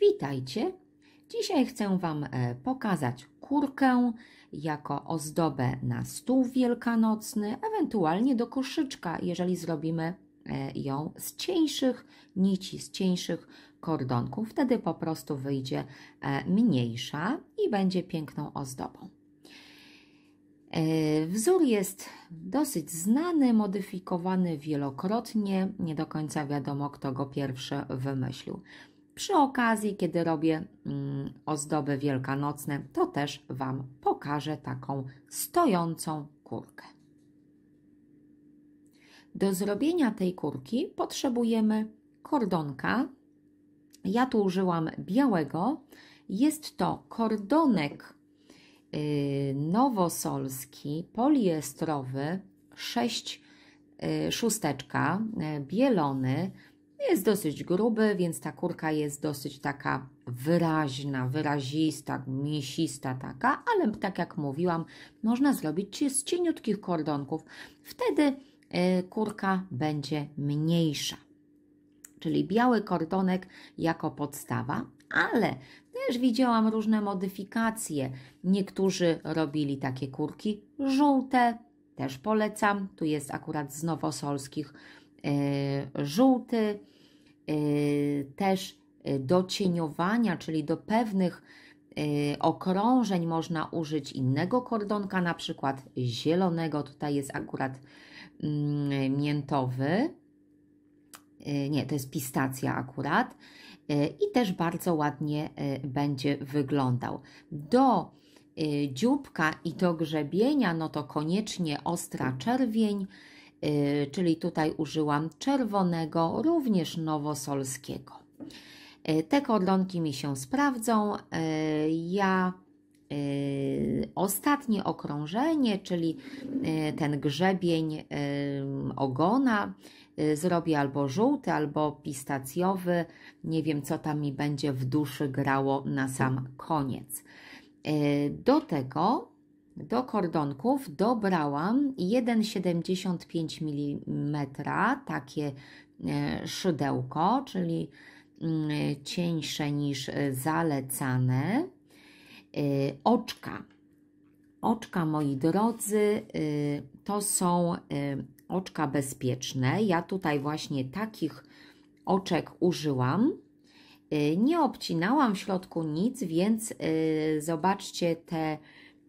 Witajcie! Dzisiaj chcę Wam e, pokazać kurkę jako ozdobę na stół wielkanocny, ewentualnie do koszyczka, jeżeli zrobimy e, ją z cieńszych nici, z cieńszych kordonków. Wtedy po prostu wyjdzie e, mniejsza i będzie piękną ozdobą. Wzór jest dosyć znany, modyfikowany wielokrotnie. Nie do końca wiadomo, kto go pierwszy wymyślił. Przy okazji, kiedy robię mm, ozdoby wielkanocne, to też Wam pokażę taką stojącą kurkę. Do zrobienia tej kurki potrzebujemy kordonka. Ja tu użyłam białego. Jest to kordonek yy, nowosolski, poliestrowy, 6 yy, szósteczka, yy, bielony, jest dosyć gruby, więc ta kurka jest dosyć taka wyraźna, wyrazista, mięsista taka, ale tak jak mówiłam, można zrobić z cieniutkich kordonków. Wtedy y, kurka będzie mniejsza. Czyli biały kordonek jako podstawa, ale też widziałam różne modyfikacje. Niektórzy robili takie kurki żółte, też polecam. Tu jest akurat z nowosolskich E, żółty, e, też e, do cieniowania, czyli do pewnych okrążeń można użyć innego kordonka, na przykład zielonego, tutaj jest akurat mm, miętowy, nie, to jest pistacja akurat i też bardzo ładnie będzie wyglądał. Do dzióbka i do grzebienia, no to koniecznie ostra czerwień, Y, czyli tutaj użyłam czerwonego, również nowosolskiego. Y, te kordonki mi się sprawdzą. Y, ja ostatnie okrążenie, czyli ten grzebień ogona, zrobię albo żółty, albo pistacjowy. Nie wiem, co tam mi będzie w duszy grało na sam koniec. Do tego do kordonków dobrałam 1,75 mm takie e, szydełko, czyli mm, cieńsze niż zalecane. E, oczka. Oczka, moi drodzy, e, to są oczka bezpieczne. Ja tutaj właśnie takich oczek użyłam. Nie obcinałam w środku nic, więc zobaczcie te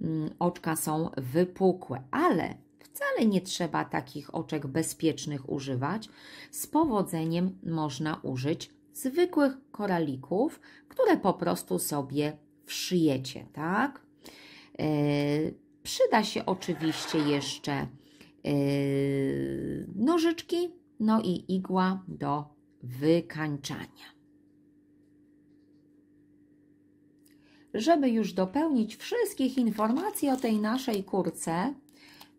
Mm, oczka są wypukłe, ale wcale nie trzeba takich oczek bezpiecznych używać. Z powodzeniem można użyć zwykłych koralików, które po prostu sobie wszyjecie, tak? Yy, przyda się oczywiście jeszcze yy, nożyczki, no i igła do wykańczania. żeby już dopełnić wszystkich informacji o tej naszej kurce.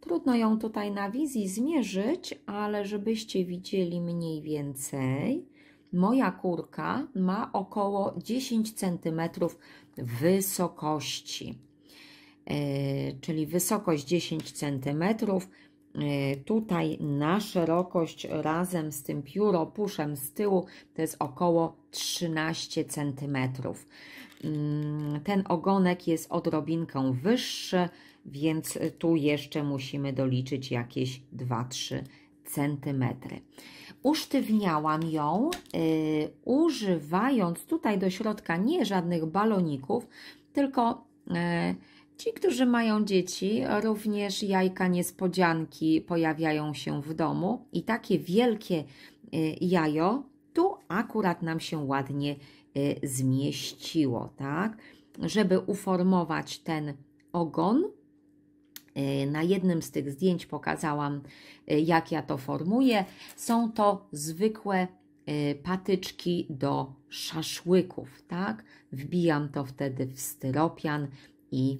Trudno ją tutaj na wizji zmierzyć, ale żebyście widzieli mniej więcej, moja kurka ma około 10 cm wysokości. E, czyli wysokość 10 cm, e, tutaj na szerokość razem z tym pióropuszem z tyłu to jest około 13 centymetrów. Mm, ten ogonek jest odrobinką wyższy, więc tu jeszcze musimy doliczyć jakieś 2-3 cm. Usztywniałam ją, y, używając tutaj do środka nie żadnych baloników, tylko yy, ci, którzy mają dzieci, również jajka niespodzianki pojawiają się w domu i takie wielkie y, jajo tu akurat nam się ładnie Y, zmieściło, tak? Żeby uformować ten ogon, y, na jednym z tych zdjęć pokazałam, y, jak ja to formuję. Są to zwykłe patyczki do szaszłyków, tak? Wbijam to wtedy w styropian i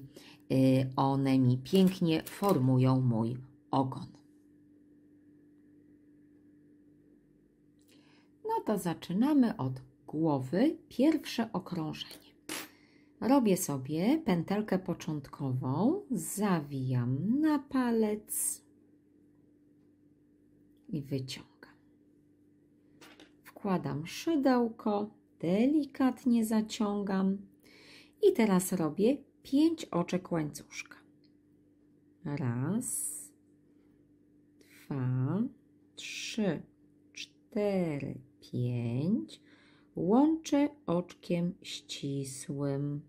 one mi pięknie formują mój ogon. No to zaczynamy od głowy pierwsze okrążenie. Robię sobie pętelkę początkową, zawijam na palec i wyciągam. Wkładam szydełko, delikatnie zaciągam i teraz robię pięć oczek łańcuszka. Raz, dwa, trzy, cztery, pięć, łączę oczkiem ścisłym.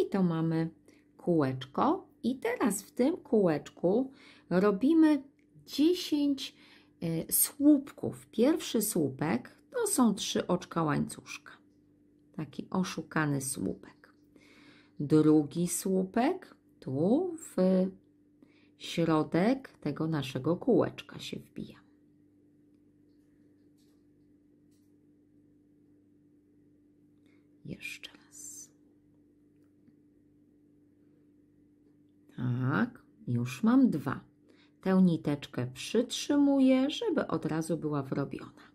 I to mamy kółeczko. I teraz w tym kółeczku robimy 10 e, słupków. Pierwszy słupek to są trzy oczka łańcuszka. Taki oszukany słupek. Drugi słupek tu w środek tego naszego kółeczka się wbija. Jeszcze raz. Tak, już mam dwa. Tę niteczkę przytrzymuję, żeby od razu była wrobiona.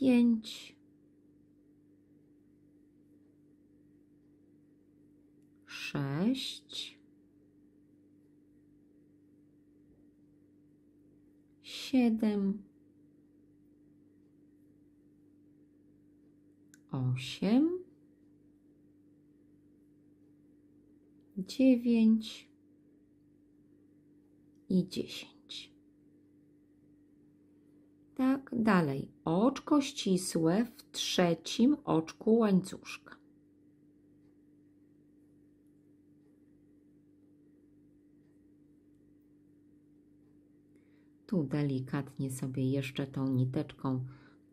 pięć, sześć, siedem, osiem, dziewięć i dziesięć tak dalej. Oczko ścisłe w trzecim oczku łańcuszka. Tu delikatnie sobie jeszcze tą niteczką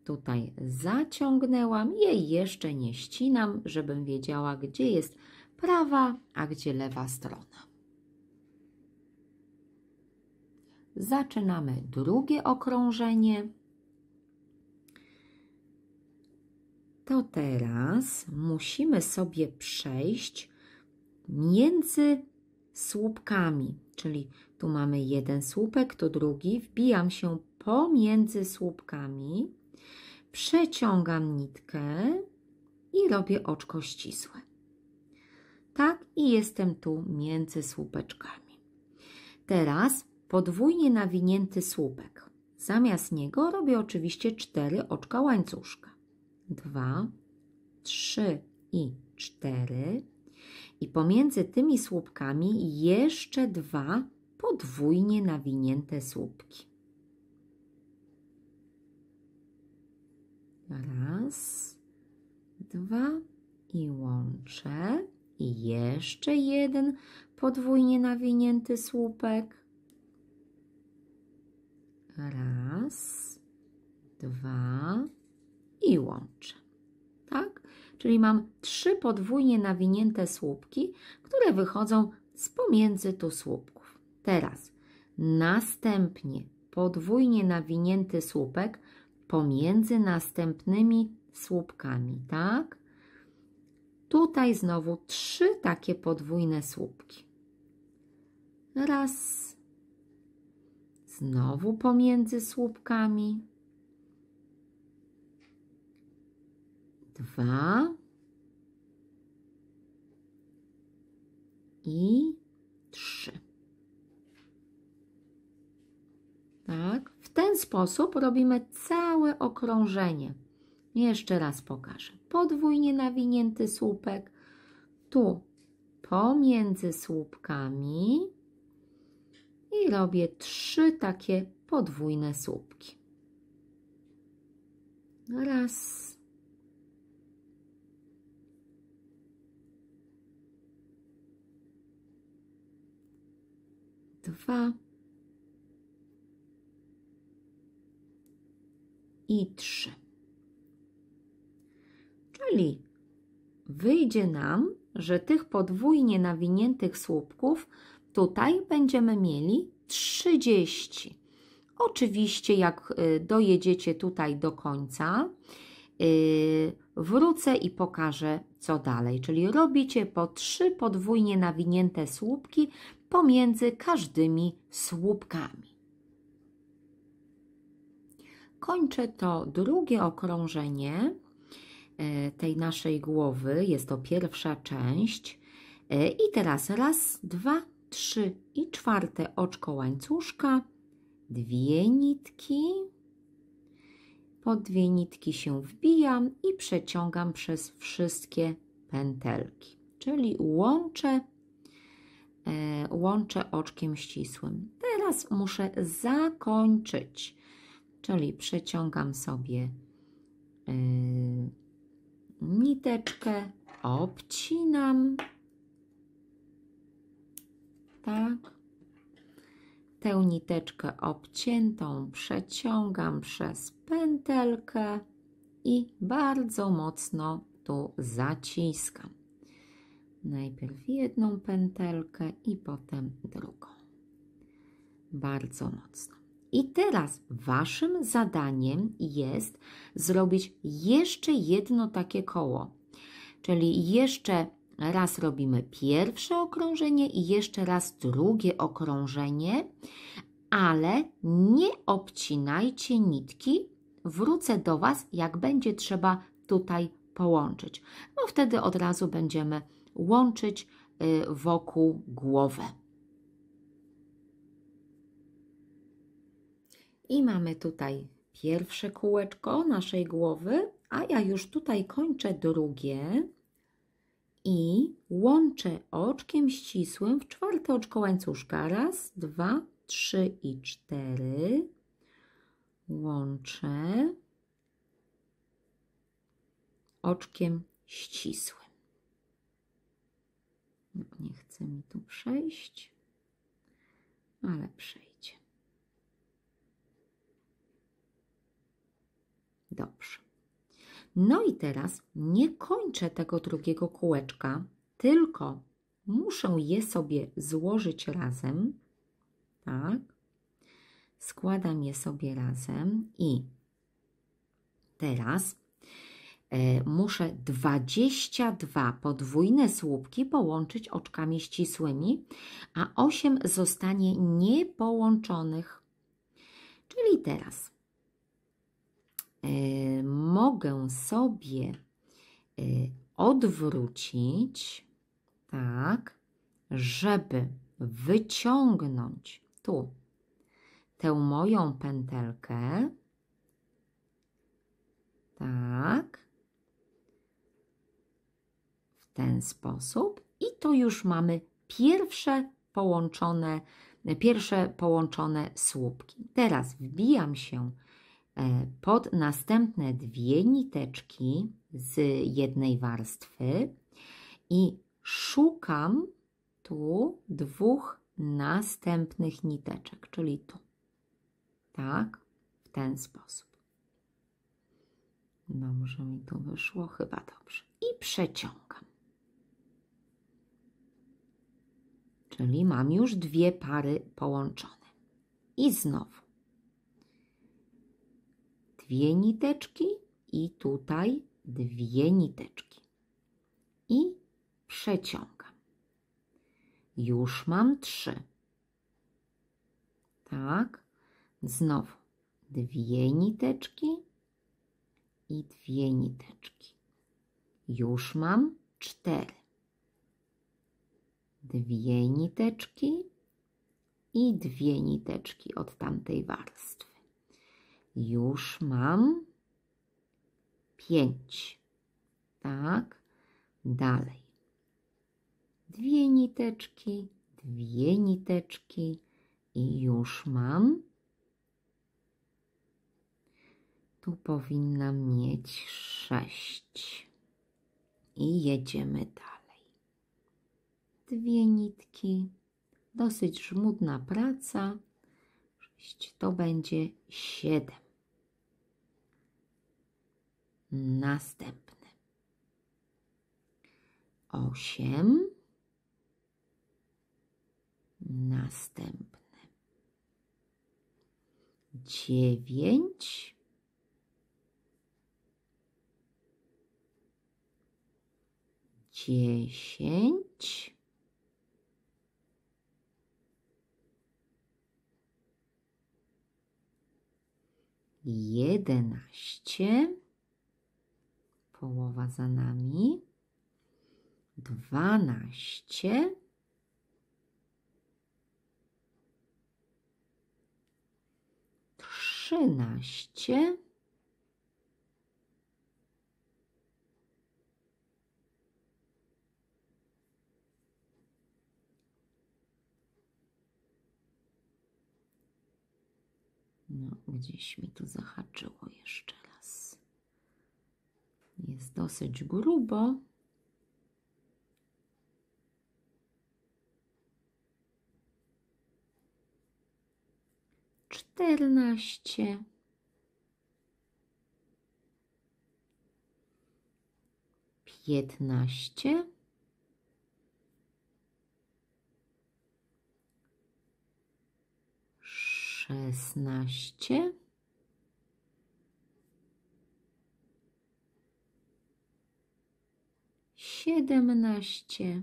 tutaj zaciągnęłam. Jej jeszcze nie ścinam, żebym wiedziała, gdzie jest prawa, a gdzie lewa strona. Zaczynamy drugie okrążenie. to teraz musimy sobie przejść między słupkami, czyli tu mamy jeden słupek, tu drugi, wbijam się pomiędzy słupkami, przeciągam nitkę i robię oczko ścisłe. Tak i jestem tu między słupeczkami. Teraz podwójnie nawinięty słupek. Zamiast niego robię oczywiście cztery oczka łańcuszka dwa, trzy i cztery. I pomiędzy tymi słupkami jeszcze dwa podwójnie nawinięte słupki. Raz, dwa i łączę. I jeszcze jeden podwójnie nawinięty słupek. Raz, dwa, i łączę. Tak? Czyli mam trzy podwójnie nawinięte słupki, które wychodzą z pomiędzy tu słupków. Teraz następnie podwójnie nawinięty słupek pomiędzy następnymi słupkami, tak? Tutaj znowu trzy takie podwójne słupki. Raz. Znowu pomiędzy słupkami. dwa i trzy. Tak? W ten sposób robimy całe okrążenie. Jeszcze raz pokażę. Podwójnie nawinięty słupek, tu pomiędzy słupkami i robię trzy takie podwójne słupki. Raz, dwa i trzy. Czyli wyjdzie nam, że tych podwójnie nawiniętych słupków tutaj będziemy mieli 30. Oczywiście, jak y, dojedziecie tutaj do końca, y, wrócę i pokażę, co dalej. Czyli robicie po trzy podwójnie nawinięte słupki pomiędzy każdymi słupkami. Kończę to drugie okrążenie e, tej naszej głowy. Jest to pierwsza część. E, I teraz raz, dwa, trzy i czwarte oczko łańcuszka. Dwie nitki. Po dwie nitki się wbijam i przeciągam przez wszystkie pętelki. Czyli łączę E, łączę oczkiem ścisłym. Teraz muszę zakończyć, czyli przeciągam sobie e, niteczkę, obcinam, tak, tę niteczkę obciętą przeciągam przez pętelkę i bardzo mocno tu zaciskam najpierw jedną pętelkę i potem drugą. Bardzo mocno. I teraz Waszym zadaniem jest zrobić jeszcze jedno takie koło. Czyli jeszcze raz robimy pierwsze okrążenie i jeszcze raz drugie okrążenie, ale nie obcinajcie nitki. Wrócę do Was, jak będzie trzeba tutaj połączyć. No wtedy od razu będziemy łączyć y, wokół głowy. I mamy tutaj pierwsze kółeczko naszej głowy, a ja już tutaj kończę drugie i łączę oczkiem ścisłym w czwarte oczko łańcuszka. Raz, dwa, trzy i cztery. Łączę oczkiem ścisłym. Nie chce mi tu przejść, ale przejdzie. Dobrze. No i teraz nie kończę tego drugiego kółeczka, tylko muszę je sobie złożyć razem. Tak. Składam je sobie razem i teraz E, muszę 22 podwójne słupki połączyć oczkami ścisłymi, a 8 zostanie niepołączonych. Czyli teraz e, mogę sobie e, odwrócić, tak, żeby wyciągnąć tu tę moją pętelkę. Tak ten sposób i to już mamy pierwsze połączone, pierwsze połączone słupki. Teraz wbijam się e, pod następne dwie niteczki z jednej warstwy i szukam tu dwóch następnych niteczek, czyli tu. Tak, w ten sposób. Dobrze mi tu wyszło, chyba dobrze. I przeciągam. czyli mam już dwie pary połączone. I znowu dwie niteczki i tutaj dwie niteczki. I przeciągam. Już mam trzy. Tak, znowu dwie niteczki i dwie niteczki. Już mam cztery dwie niteczki i dwie niteczki od tamtej warstwy. Już mam pięć. Tak, dalej. Dwie niteczki, dwie niteczki i już mam. Tu powinnam mieć sześć. I jedziemy dalej dwie nitki, dosyć żmudna praca, to będzie 7. Następny. 8. Następny. 9. Dziesięć. jedenaście, połowa za nami, dwanaście, trzynaście, No, gdzieś mi to zahaczyło jeszcze raz. Jest dosyć grubo. Czternaście. Piętnaście. szesnaście, siedemnaście,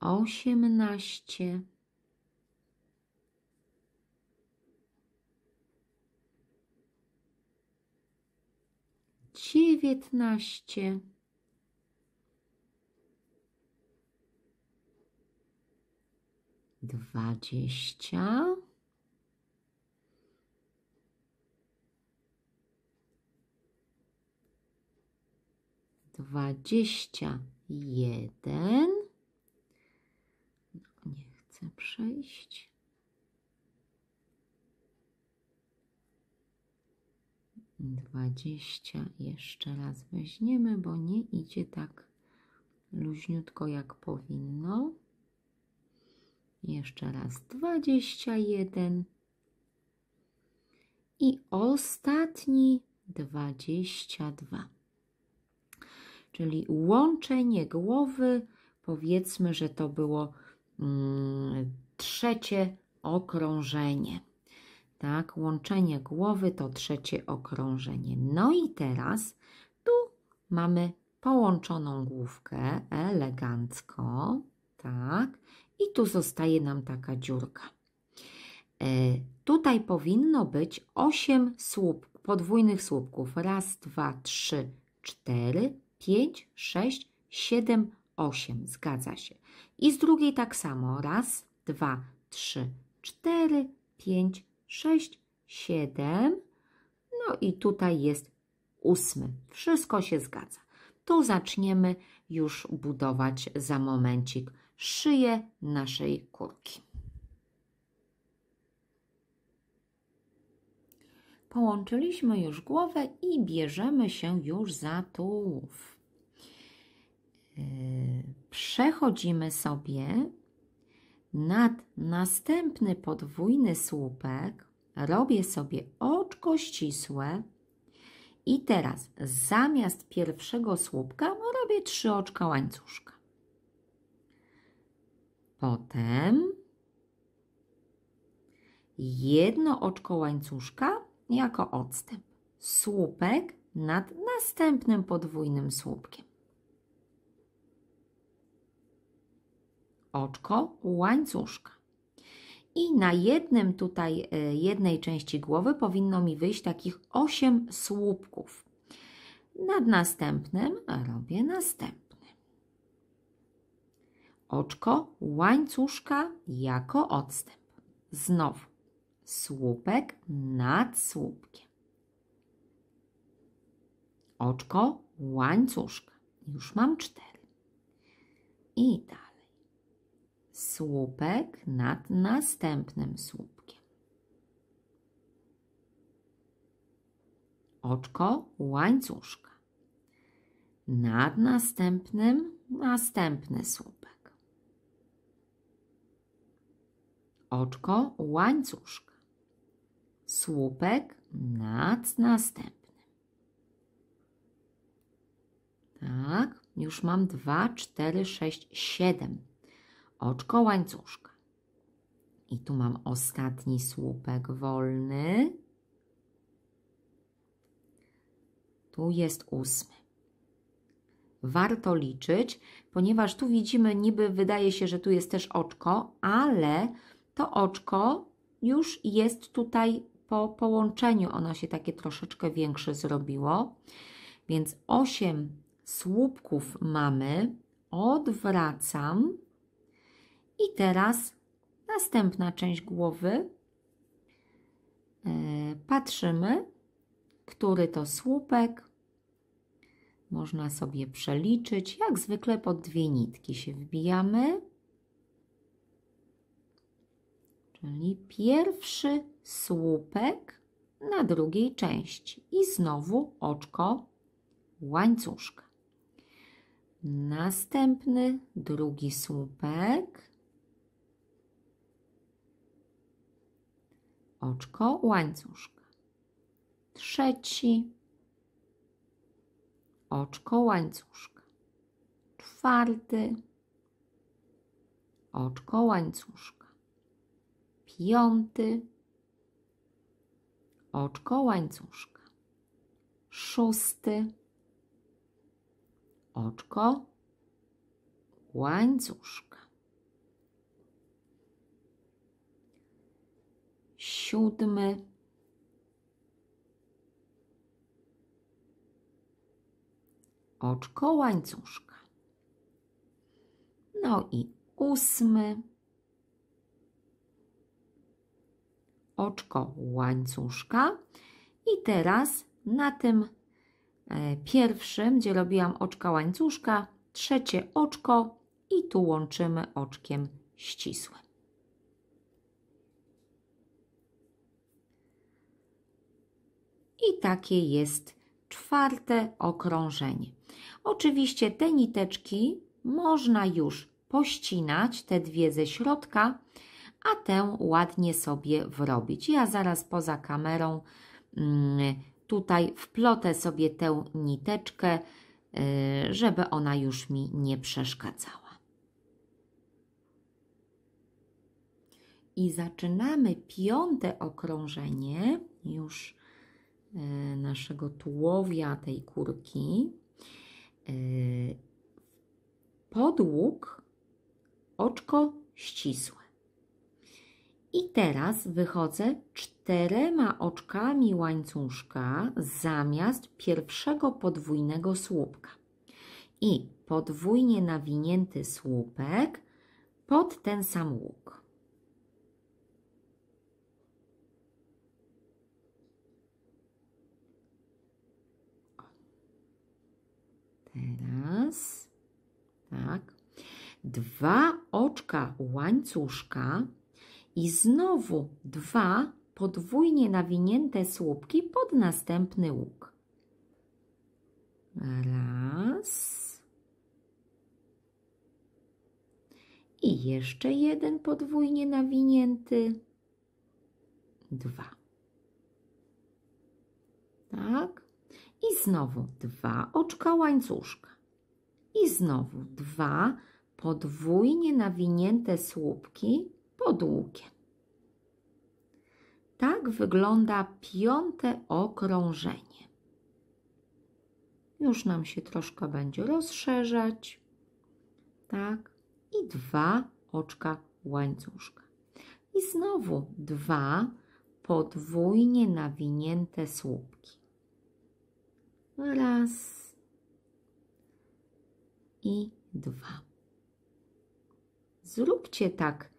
osiemnaście, dziewiętnaście. dwadzieścia, dwadzieścia jeden, nie chcę przejść, dwadzieścia jeszcze raz weźmiemy, bo nie idzie tak luźniutko jak powinno. Jeszcze raz dwadzieścia jeden i ostatni dwadzieścia dwa. Czyli łączenie głowy, powiedzmy, że to było mm, trzecie okrążenie. Tak, łączenie głowy to trzecie okrążenie. No i teraz tu mamy połączoną główkę elegancko, tak, i tu zostaje nam taka dziurka. E, tutaj powinno być 8 słup, podwójnych słupków. Raz, dwa, trzy, cztery, pięć, sześć, siedem, osiem. Zgadza się. I z drugiej tak samo. Raz, dwa, trzy, cztery, pięć, sześć, siedem. No i tutaj jest ósmy. Wszystko się zgadza. Tu zaczniemy już budować za momencik szyję naszej kurki. Połączyliśmy już głowę i bierzemy się już za tułów. Yy, przechodzimy sobie nad następny podwójny słupek, robię sobie oczko ścisłe i teraz zamiast pierwszego słupka no, robię trzy oczka łańcuszka. Potem jedno oczko łańcuszka jako odstęp. Słupek nad następnym podwójnym słupkiem. Oczko łańcuszka. I na jednym tutaj, e, jednej części głowy powinno mi wyjść takich 8 słupków. Nad następnym robię następny oczko łańcuszka jako odstęp. Znowu słupek nad słupkiem. Oczko łańcuszka. Już mam cztery. I dalej. Słupek nad następnym słupkiem. Oczko łańcuszka. Nad następnym następny słupek oczko, łańcuszka. Słupek nad następnym. Tak, już mam 2, 4, 6, 7. Oczko, łańcuszka. I tu mam ostatni słupek wolny. Tu jest ósmy. Warto liczyć, ponieważ tu widzimy, niby wydaje się, że tu jest też oczko, ale to oczko już jest tutaj po połączeniu, ono się takie troszeczkę większe zrobiło, więc 8 słupków mamy, odwracam i teraz następna część głowy, e, patrzymy, który to słupek. Można sobie przeliczyć. Jak zwykle pod dwie nitki się wbijamy. czyli pierwszy słupek na drugiej części i znowu oczko łańcuszka. Następny drugi słupek, oczko łańcuszka. Trzeci, oczko łańcuszka. Czwarty, oczko łańcuszka piąty, oczko łańcuszka, szósty, oczko łańcuszka, siódmy, oczko łańcuszka. No i ósmy. oczko łańcuszka i teraz na tym e, pierwszym, gdzie robiłam oczka łańcuszka, trzecie oczko i tu łączymy oczkiem ścisłym. I takie jest czwarte okrążenie. Oczywiście te niteczki można już pościnać, te dwie ze środka, a tę ładnie sobie wrobić. Ja zaraz poza kamerą mm, tutaj wplotę sobie tę niteczkę, y, żeby ona już mi nie przeszkadzała. I zaczynamy piąte okrążenie już y, naszego tułowia tej kurki. Y, Podłóg, oczko ścisłe. I teraz wychodzę czterema oczkami łańcuszka zamiast pierwszego podwójnego słupka. I podwójnie nawinięty słupek pod ten sam łuk. Teraz tak. Dwa oczka łańcuszka i znowu dwa podwójnie nawinięte słupki pod następny łuk. Raz. I jeszcze jeden podwójnie nawinięty. Dwa. Tak? I znowu dwa oczka łańcuszka. I znowu dwa podwójnie nawinięte słupki pod łukiem. Tak wygląda piąte okrążenie. Już nam się troszkę będzie rozszerzać. Tak. I dwa oczka łańcuszka. I znowu dwa podwójnie nawinięte słupki. Raz i dwa. Zróbcie tak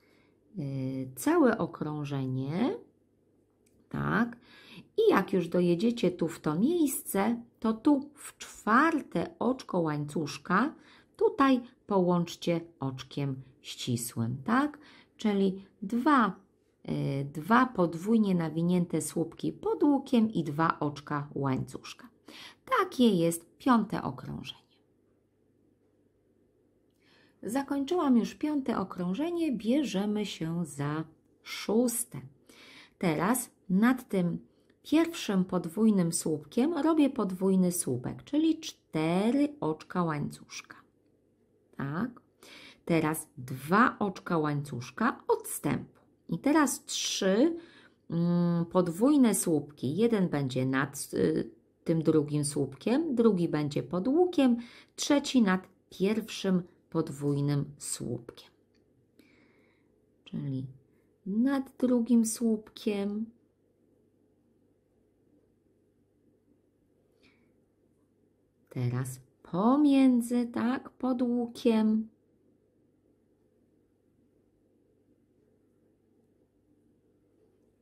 Y, całe okrążenie, tak? I jak już dojedziecie tu w to miejsce, to tu w czwarte oczko łańcuszka, tutaj połączcie oczkiem ścisłym, tak? Czyli dwa, y, dwa podwójnie nawinięte słupki pod łukiem i dwa oczka łańcuszka. Takie jest piąte okrążenie. Zakończyłam już piąte okrążenie, bierzemy się za szóste. Teraz nad tym pierwszym podwójnym słupkiem robię podwójny słupek, czyli cztery oczka łańcuszka. Tak? Teraz dwa oczka łańcuszka odstępu. I teraz trzy mm, podwójne słupki. Jeden będzie nad y, tym drugim słupkiem, drugi będzie pod łukiem, trzeci nad pierwszym podwójnym słupkiem. Czyli nad drugim słupkiem teraz pomiędzy, tak, pod łukiem.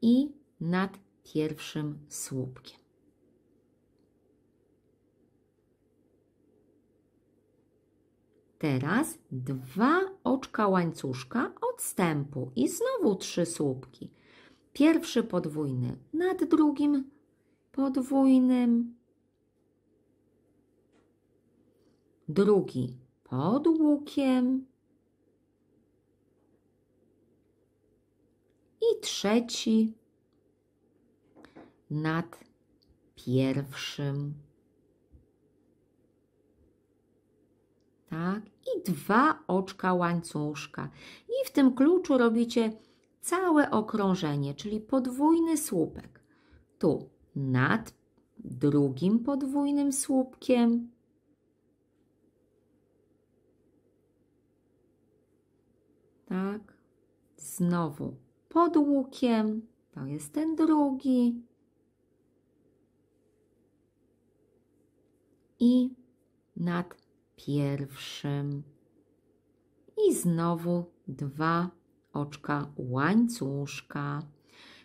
I nad pierwszym słupkiem. Teraz dwa oczka łańcuszka odstępu i znowu trzy słupki. Pierwszy podwójny nad drugim podwójnym. Drugi pod łukiem. I trzeci nad pierwszym. tak? I dwa oczka łańcuszka. I w tym kluczu robicie całe okrążenie, czyli podwójny słupek. Tu nad drugim podwójnym słupkiem. Tak. Znowu pod łukiem. To jest ten drugi. I nad pierwszym i znowu dwa oczka łańcuszka.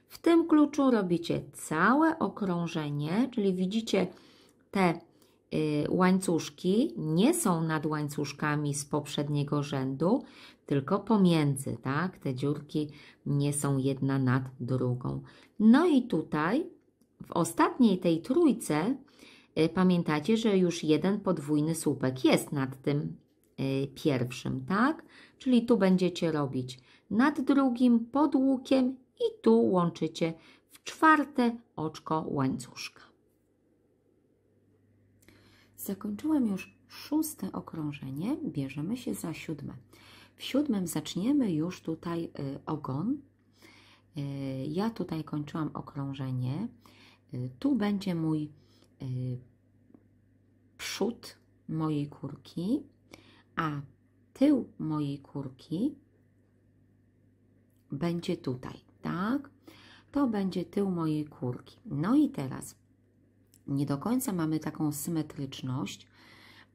W tym kluczu robicie całe okrążenie, czyli widzicie te y, łańcuszki nie są nad łańcuszkami z poprzedniego rzędu, tylko pomiędzy, tak? Te dziurki nie są jedna nad drugą. No i tutaj w ostatniej tej trójce Y, pamiętacie, że już jeden podwójny słupek jest nad tym y, pierwszym, tak? Czyli tu będziecie robić nad drugim pod łukiem i tu łączycie w czwarte oczko łańcuszka. Zakończyłam już szóste okrążenie, bierzemy się za siódme. W siódmym zaczniemy już tutaj y, ogon. Ja tutaj kończyłam okrążenie. Tu będzie mój Y, przód mojej kurki, a tył mojej kurki będzie tutaj, tak? To będzie tył mojej kurki. No i teraz nie do końca mamy taką symetryczność,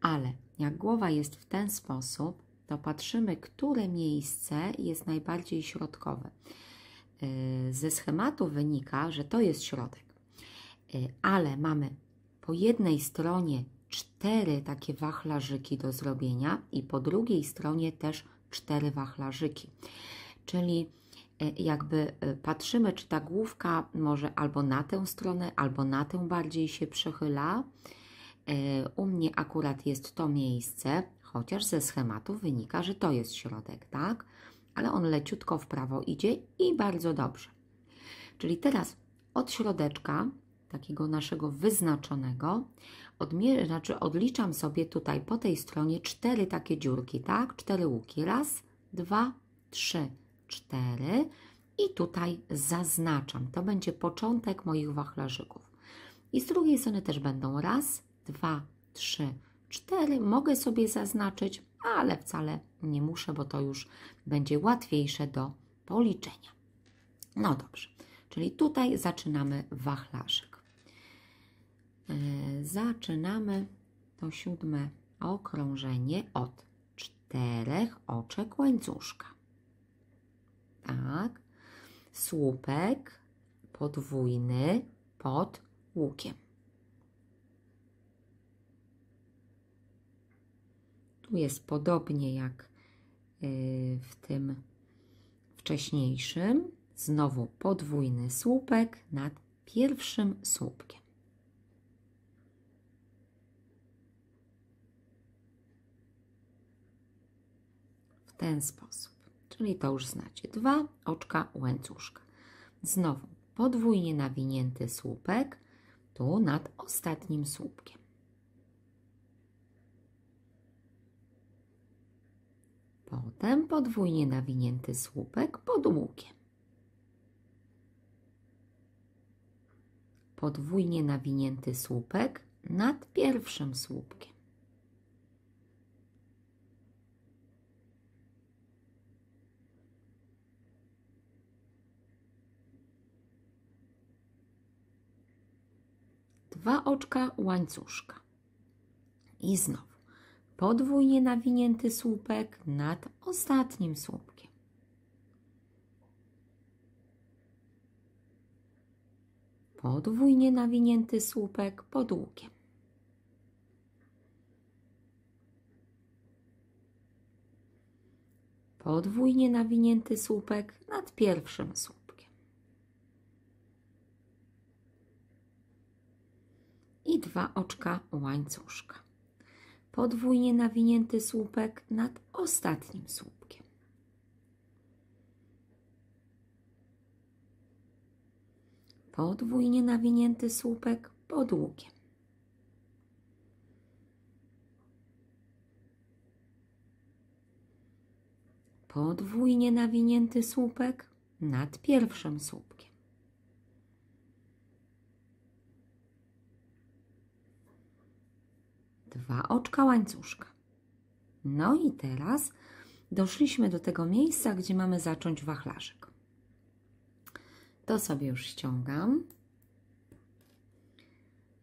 ale jak głowa jest w ten sposób, to patrzymy, które miejsce jest najbardziej środkowe. Y, ze schematu wynika, że to jest środek, y, ale mamy po jednej stronie cztery takie wachlarzyki do zrobienia i po drugiej stronie też cztery wachlarzyki. Czyli e, jakby e, patrzymy, czy ta główka może albo na tę stronę, albo na tę bardziej się przechyla. E, u mnie akurat jest to miejsce, chociaż ze schematu wynika, że to jest środek, tak? Ale on leciutko w prawo idzie i bardzo dobrze. Czyli teraz od środeczka takiego naszego wyznaczonego, odmier- znaczy odliczam sobie tutaj po tej stronie cztery takie dziurki, tak? Cztery łuki. Raz, dwa, trzy, cztery. I tutaj zaznaczam. To będzie początek moich wachlarzyków. I z drugiej strony też będą raz, dwa, trzy, cztery. Mogę sobie zaznaczyć, ale wcale nie muszę, bo to już będzie łatwiejsze do policzenia. No dobrze, czyli tutaj zaczynamy wachlarzyk. E, zaczynamy to siódme okrążenie od czterech oczek łańcuszka. Tak. Słupek podwójny pod łukiem. Tu jest podobnie jak y, w tym wcześniejszym. Znowu podwójny słupek nad pierwszym słupkiem. ten sposób. Czyli to już znacie. Dwa oczka łańcuszka. Znowu podwójnie nawinięty słupek tu nad ostatnim słupkiem. Potem podwójnie nawinięty słupek pod łukiem. Podwójnie nawinięty słupek nad pierwszym słupkiem. dwa oczka łańcuszka. I znowu podwójnie nawinięty słupek nad ostatnim słupkiem. Podwójnie nawinięty słupek pod łukiem. Podwójnie nawinięty słupek nad pierwszym słupkiem. i dwa oczka łańcuszka. Podwójnie nawinięty słupek nad ostatnim słupkiem. Podwójnie nawinięty słupek pod łukiem. podwójnie nawinięty słupek nad pierwszym słupkiem. dwa oczka łańcuszka. No i teraz doszliśmy do tego miejsca, gdzie mamy zacząć wachlarzek. To sobie już ściągam.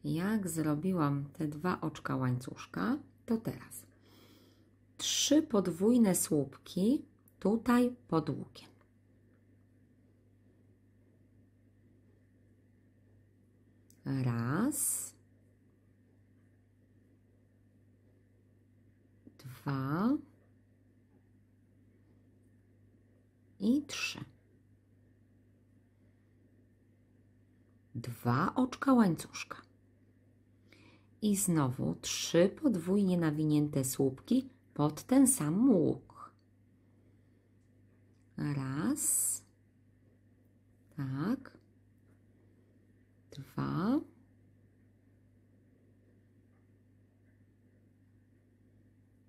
Jak zrobiłam te dwa oczka łańcuszka, to teraz trzy podwójne słupki tutaj pod łukiem. Raz, dwa i trzy. Dwa oczka łańcuszka. I znowu trzy podwójnie nawinięte słupki pod ten sam łuk. Raz. Tak. Dwa.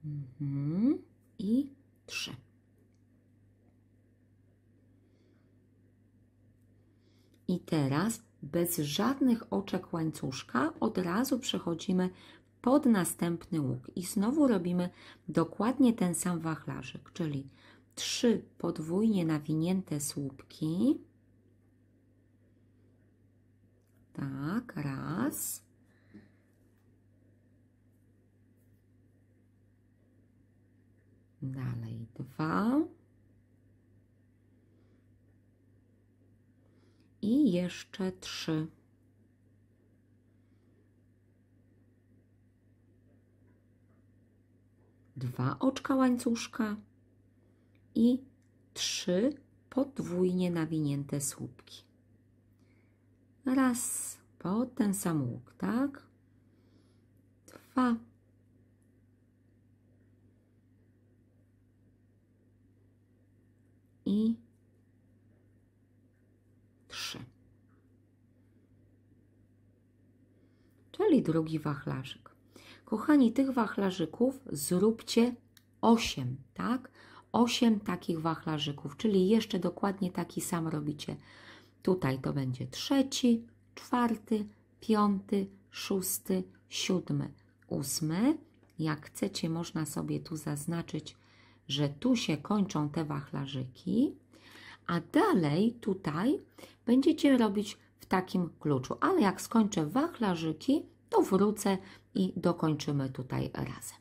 Mhm. I trzy. I teraz bez żadnych oczek łańcuszka od razu przechodzimy pod następny łuk i znowu robimy dokładnie ten sam wachlarzyk, czyli trzy podwójnie nawinięte słupki. Tak, raz. dalej dwa i jeszcze trzy. Dwa oczka łańcuszka i trzy podwójnie nawinięte słupki. Raz pod ten sam łuk, tak? Dwa trzy. Czyli drugi wachlarzyk. Kochani, tych wachlarzyków zróbcie osiem, tak? Osiem takich wachlarzyków, czyli jeszcze dokładnie taki sam robicie. Tutaj to będzie trzeci, czwarty, piąty, szósty, siódmy, ósmy. Jak chcecie, można sobie tu zaznaczyć że tu się kończą te wachlarzyki, a dalej tutaj będziecie robić w takim kluczu. Ale jak skończę wachlarzyki, to wrócę i dokończymy tutaj razem.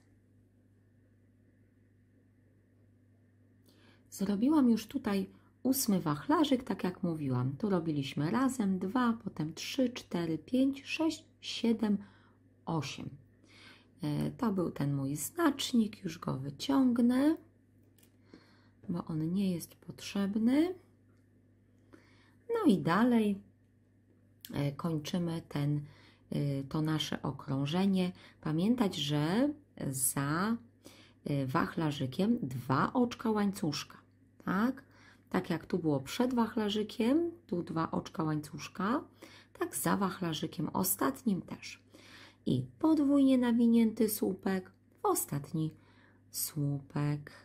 Zrobiłam już tutaj ósmy wachlarzyk, tak jak mówiłam. Tu robiliśmy razem dwa, potem trzy, cztery, pięć, sześć, siedem, osiem. E, to był ten mój znacznik, już go wyciągnę bo on nie jest potrzebny. No i dalej e, kończymy ten, e, to nasze okrążenie. Pamiętać, że za e, wachlarzykiem dwa oczka łańcuszka, tak? Tak jak tu było przed wachlarzykiem, tu dwa oczka łańcuszka, tak za wachlarzykiem ostatnim też. I podwójnie nawinięty słupek w ostatni słupek.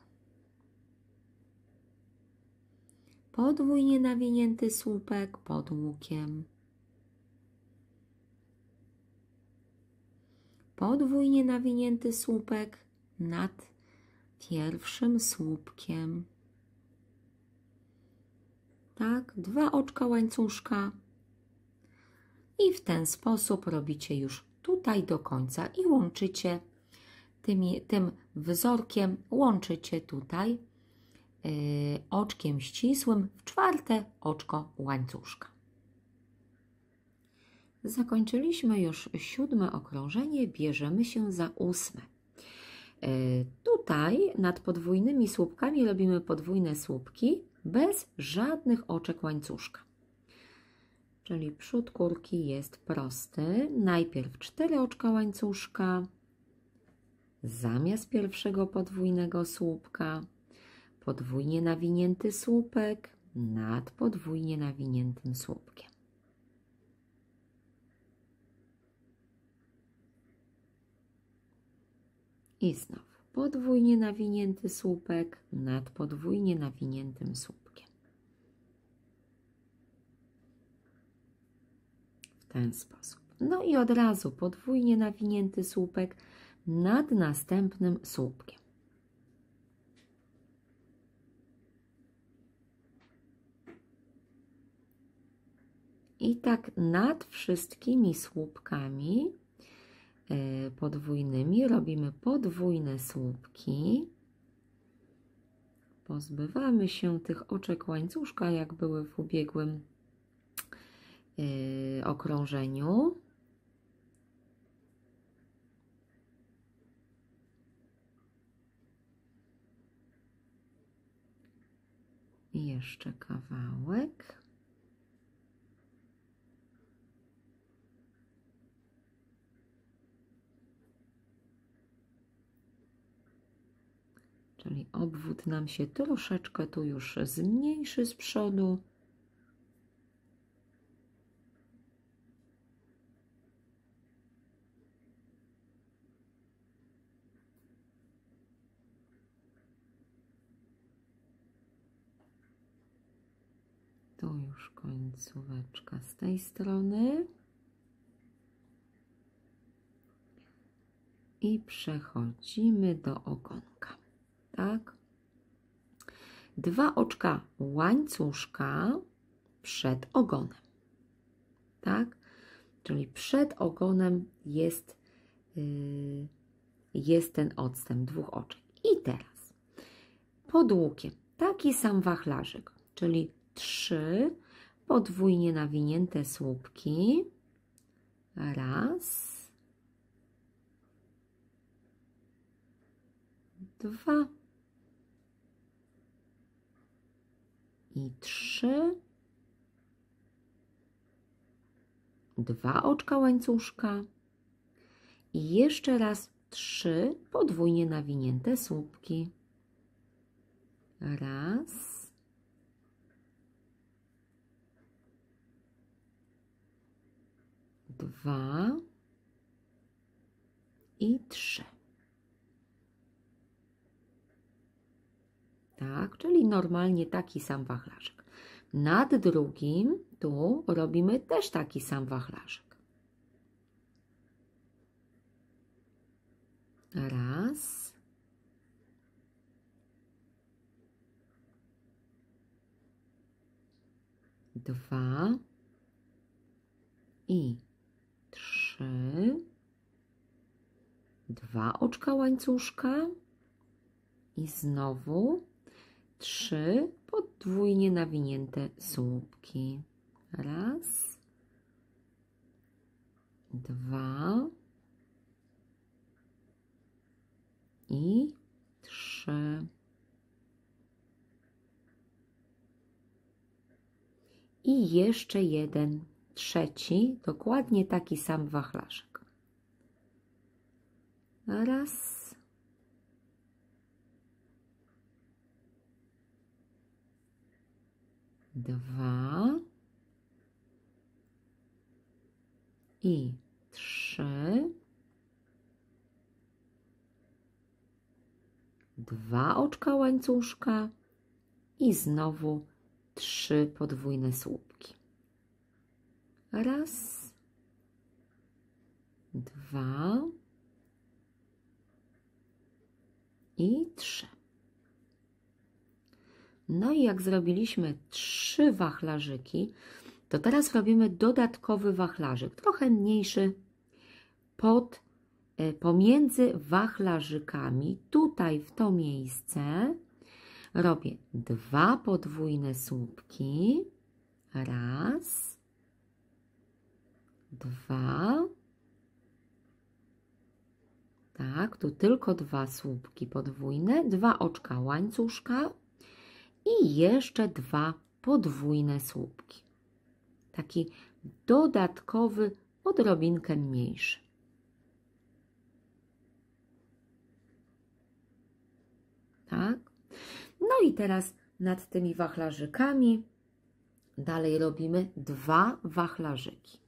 podwójnie nawinięty słupek pod łukiem. Podwójnie nawinięty słupek nad pierwszym słupkiem. Tak, dwa oczka łańcuszka. I w ten sposób robicie już tutaj do końca i łączycie tymi, tym wzorkiem, łączycie tutaj Y, oczkiem ścisłym w czwarte oczko łańcuszka. Zakończyliśmy już siódme okrążenie, bierzemy się za ósme. Y, tutaj nad podwójnymi słupkami robimy podwójne słupki bez żadnych oczek łańcuszka. Czyli przód kurki jest prosty. Najpierw cztery oczka łańcuszka zamiast pierwszego podwójnego słupka podwójnie nawinięty słupek nad podwójnie nawiniętym słupkiem. I znowu podwójnie nawinięty słupek nad podwójnie nawiniętym słupkiem. W ten sposób. No i od razu podwójnie nawinięty słupek nad następnym słupkiem. i tak nad wszystkimi słupkami e, podwójnymi robimy podwójne słupki. Pozbywamy się tych oczek łańcuszka, jak były w ubiegłym e, okrążeniu. jeszcze kawałek. Czyli obwód nam się troszeczkę tu już zmniejszy z przodu. Tu już końcóweczka z tej strony. I przechodzimy do ogonka tak? Dwa oczka łańcuszka przed ogonem, tak? Czyli przed ogonem jest, yy, jest ten odstęp dwóch oczek. I teraz pod łukiem taki sam wachlarzyk, czyli trzy podwójnie nawinięte słupki. Raz, dwa, i trzy. Dwa oczka łańcuszka. I jeszcze raz trzy podwójnie nawinięte słupki. Raz. Dwa i trzy. tak? Czyli normalnie taki sam wachlarzek. Nad drugim tu robimy też taki sam wachlarzek. Raz. Dwa. I trzy. Dwa oczka łańcuszka. I znowu trzy podwójnie nawinięte słupki. Raz, dwa i trzy. I jeszcze jeden trzeci, dokładnie taki sam wachlarz. Raz, dwa i trzy. Dwa oczka łańcuszka i znowu trzy podwójne słupki. Raz, dwa i trzy. No i jak zrobiliśmy trzy wachlarzyki, to teraz robimy dodatkowy wachlarzyk, trochę mniejszy, pod, e, pomiędzy wachlarzykami, tutaj w to miejsce, robię dwa podwójne słupki, raz, dwa, tak, tu tylko dwa słupki podwójne, dwa oczka łańcuszka, i jeszcze dwa podwójne słupki. Taki dodatkowy, odrobinkę mniejszy. Tak? No i teraz nad tymi wachlarzykami dalej robimy dwa wachlarzyki,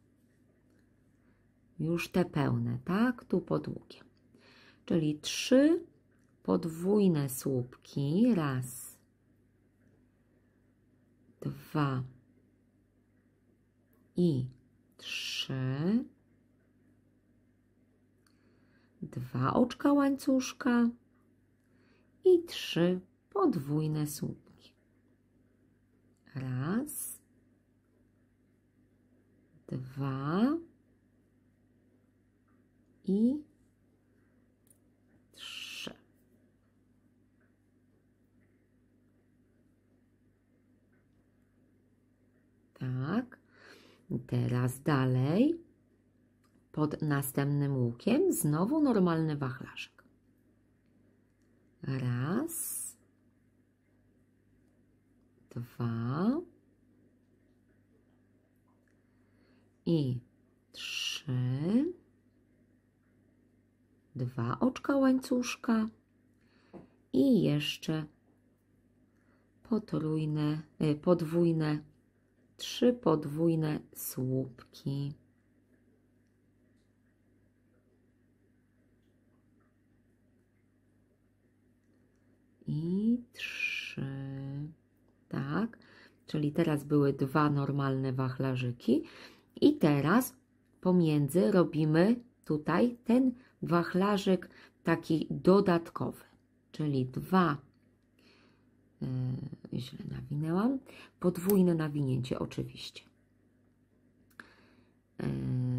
Już te pełne, tak? Tu długie. Czyli trzy podwójne słupki. Raz, dwa i trzy, dwa oczka łańcuszka i trzy podwójne słupki. Raz, dwa i tak. Teraz dalej, pod następnym łukiem, znowu normalny wachlarzek. Raz, dwa i trzy, dwa oczka łańcuszka i jeszcze potrójne, e, podwójne trzy podwójne słupki. I trzy. Tak, czyli teraz były dwa normalne wachlarzyki. I teraz pomiędzy robimy tutaj ten wachlarzyk taki dodatkowy, czyli dwa Yy, źle nawinęłam. Podwójne nawinięcie oczywiście. Yy,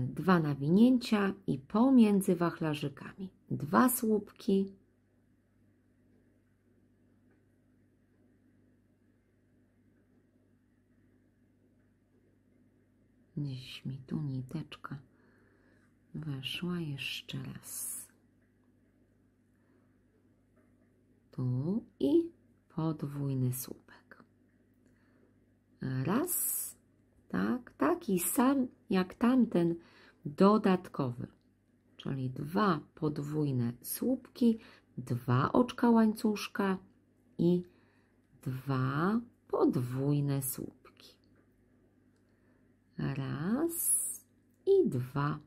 dwa nawinięcia i pomiędzy wachlarzykami dwa słupki. Gdzieś mi tu niteczka weszła jeszcze raz. Tu i podwójny słupek. Raz, tak, taki sam jak tamten dodatkowy, czyli dwa podwójne słupki, dwa oczka łańcuszka i dwa podwójne słupki. Raz i dwa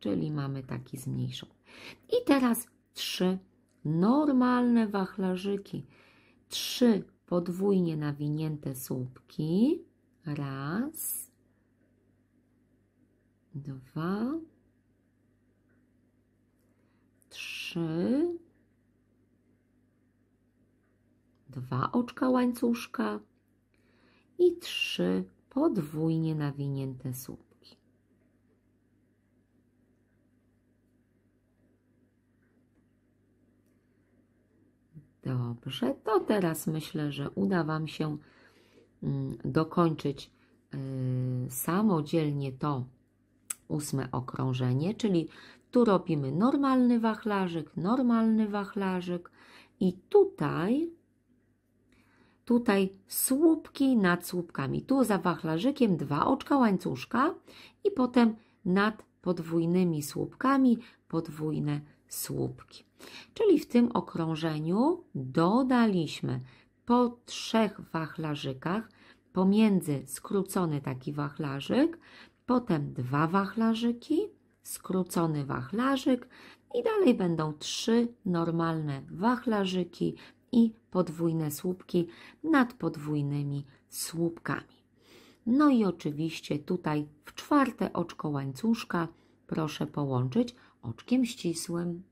czyli mamy taki zmniejszony. I teraz trzy normalne wachlarzyki. Trzy podwójnie nawinięte słupki. Raz, dwa, trzy, dwa oczka łańcuszka i trzy podwójnie nawinięte słupki. Dobrze, to teraz myślę, że uda Wam się mm, dokończyć e, samodzielnie to ósme okrążenie, czyli tu robimy normalny wachlarzyk, normalny wachlarzyk i tutaj tutaj słupki nad słupkami. Tu za wachlarzykiem dwa oczka łańcuszka i potem nad podwójnymi słupkami podwójne słupki. Czyli w tym okrążeniu dodaliśmy po trzech wachlarzykach pomiędzy skrócony taki wachlarzyk, potem dwa wachlarzyki, skrócony wachlarzyk i dalej będą trzy normalne wachlarzyki i podwójne słupki nad podwójnymi słupkami. No i oczywiście tutaj w czwarte oczko łańcuszka proszę połączyć oczkiem ścisłym.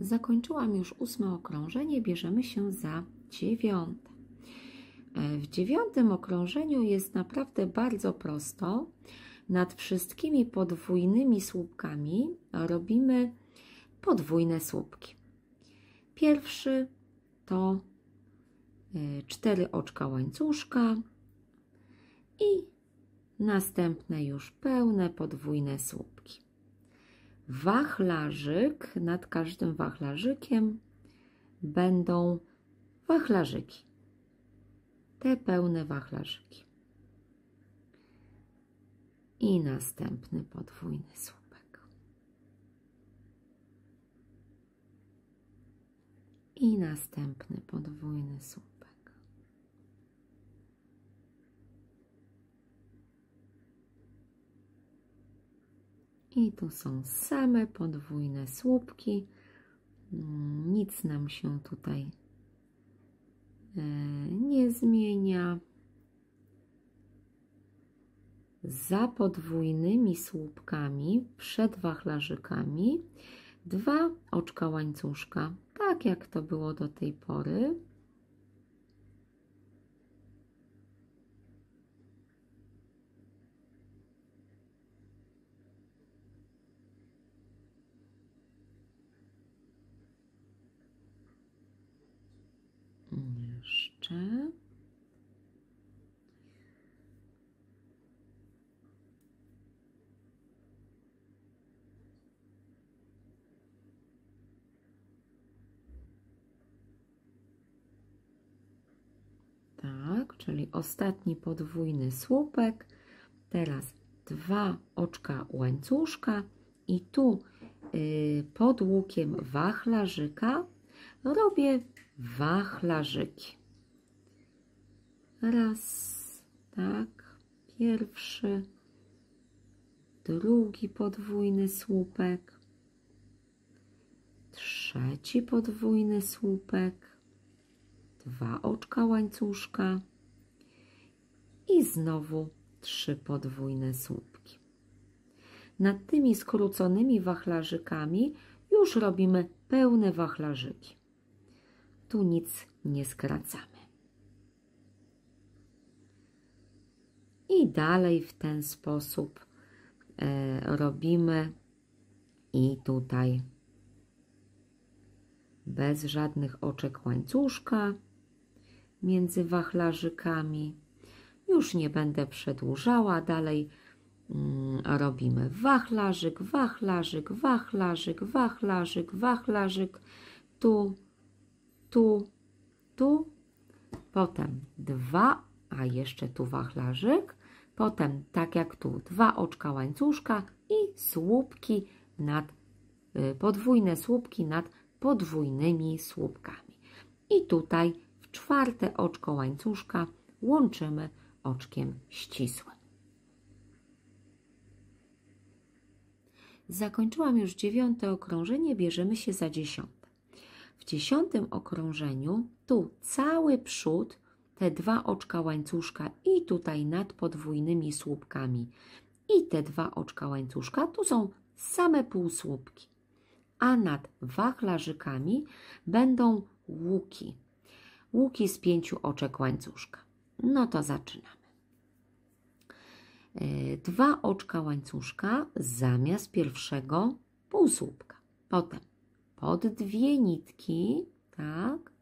Zakończyłam już ósme okrążenie, bierzemy się za dziewiąte. E, w dziewiątym okrążeniu jest naprawdę bardzo prosto. Nad wszystkimi podwójnymi słupkami robimy podwójne słupki. Pierwszy to e, cztery oczka łańcuszka i następne już pełne podwójne słupki wachlarzyk, nad każdym wachlarzykiem będą wachlarzyki. Te pełne wachlarzyki. I następny podwójny słupek. I następny podwójny słupek. i tu są same podwójne słupki. Mm, nic nam się tutaj e, nie zmienia. Za podwójnymi słupkami, przed wachlarzykami, dwa oczka łańcuszka, tak jak to było do tej pory. ostatni podwójny słupek, teraz dwa oczka łańcuszka i tu y, pod łukiem wachlarzyka robię wachlarzyki. Raz, tak, pierwszy, drugi podwójny słupek, trzeci podwójny słupek, dwa oczka łańcuszka, i znowu trzy podwójne słupki. Nad tymi skróconymi wachlarzykami już robimy pełne wachlarzyki. Tu nic nie skracamy. I dalej w ten sposób e, robimy i tutaj bez żadnych oczek łańcuszka między wachlarzykami już nie będę przedłużała dalej. Mm, robimy wachlarzyk, wachlarzyk, wachlarzyk, wachlarzyk, wachlarzyk, tu, tu, tu, potem dwa, a jeszcze tu wachlarzyk, potem tak jak tu dwa oczka łańcuszka i słupki nad, y, podwójne słupki nad podwójnymi słupkami. I tutaj w czwarte oczko łańcuszka łączymy oczkiem ścisłym. Zakończyłam już dziewiąte okrążenie, bierzemy się za dziesiąte. W dziesiątym okrążeniu tu cały przód, te dwa oczka łańcuszka i tutaj nad podwójnymi słupkami i te dwa oczka łańcuszka, tu są same półsłupki, a nad wachlarzykami będą łuki. Łuki z pięciu oczek łańcuszka. No to zaczynamy. E, dwa oczka łańcuszka zamiast pierwszego półsłupka. Potem pod dwie nitki, tak,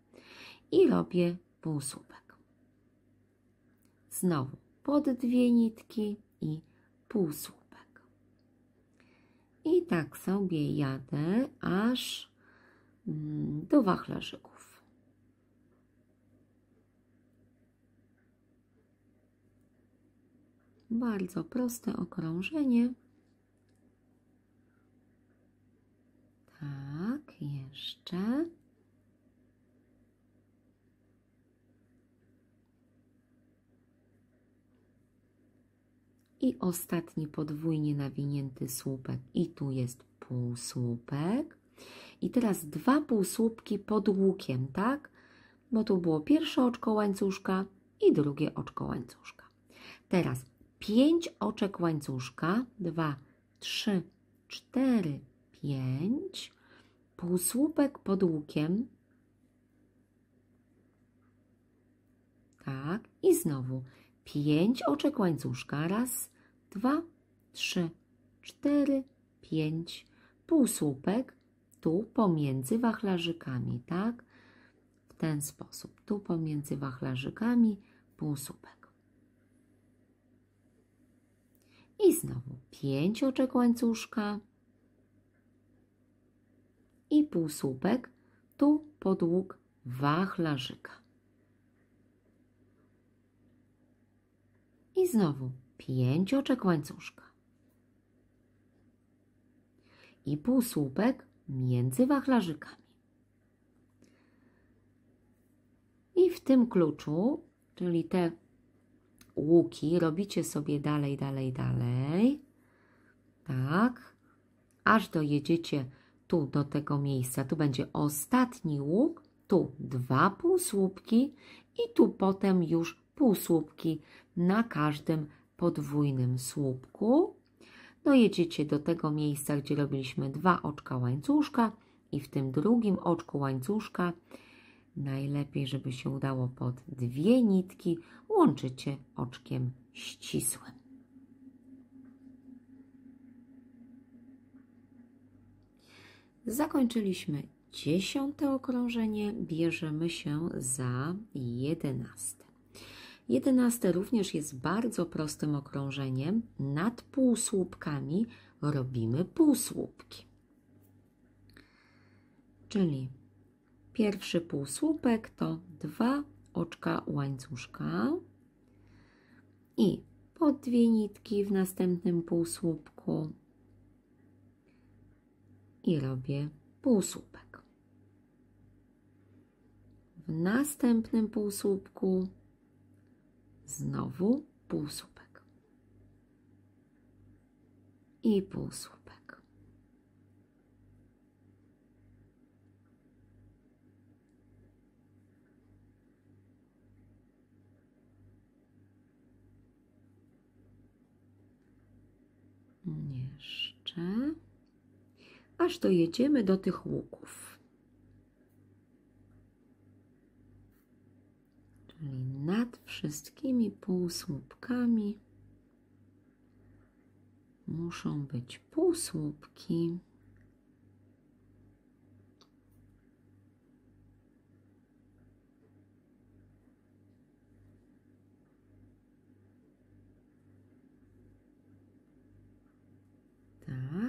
i robię półsłupek. Znowu pod dwie nitki i półsłupek. I tak sobie jadę aż mm, do wachlarzyku. Bardzo proste okrążenie. Tak, jeszcze. I ostatni podwójnie nawinięty słupek. I tu jest półsłupek. I teraz dwa półsłupki pod łukiem, tak? Bo tu było pierwsze oczko łańcuszka i drugie oczko łańcuszka. Teraz 5 oczek łańcuszka, 2, 3, 4, 5, półsłupek pod łukiem, tak, i znowu 5 oczek łańcuszka, raz, 2, 3, 4, 5, półsłupek tu pomiędzy wachlarzykami, tak, w ten sposób, tu pomiędzy wachlarzykami półsłupek. I znowu pięcioczek łańcuszka i półsłupek, tu podług wachlarzyka. I znowu pięcioczek łańcuszka. I półsłupek między wachlarzykami. I w tym kluczu, czyli te łuki, robicie sobie dalej, dalej, dalej, tak, aż dojedziecie tu do tego miejsca, tu będzie ostatni łuk, tu dwa półsłupki i tu potem już półsłupki na każdym podwójnym słupku. Dojedziecie do tego miejsca, gdzie robiliśmy dwa oczka łańcuszka i w tym drugim oczku łańcuszka Najlepiej, żeby się udało pod dwie nitki łączycie oczkiem ścisłym. Zakończyliśmy dziesiąte okrążenie, bierzemy się za jedenaste. Jedenaste również jest bardzo prostym okrążeniem. Nad półsłupkami robimy półsłupki. Czyli Pierwszy półsłupek to dwa oczka łańcuszka i po dwie nitki w następnym półsłupku i robię półsłupek. W następnym półsłupku znowu półsłupek i półsłupek. Hmm? aż dojedziemy do tych łuków. Czyli nad wszystkimi półsłupkami muszą być półsłupki.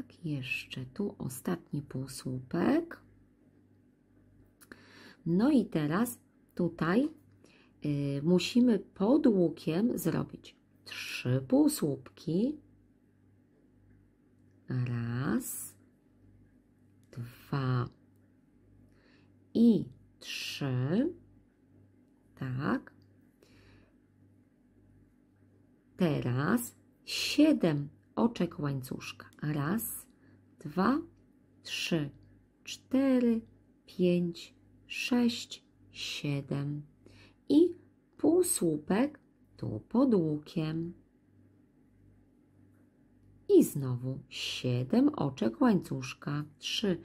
tak jeszcze tu ostatni półsłupek. No i teraz tutaj y, musimy pod łukiem zrobić trzy półsłupki. Raz, dwa i trzy. Tak. Teraz siedem oczek łańcuszka. Raz, dwa, trzy, cztery, pięć, sześć, siedem. I półsłupek tu pod łukiem. I znowu siedem oczek łańcuszka. Trzy,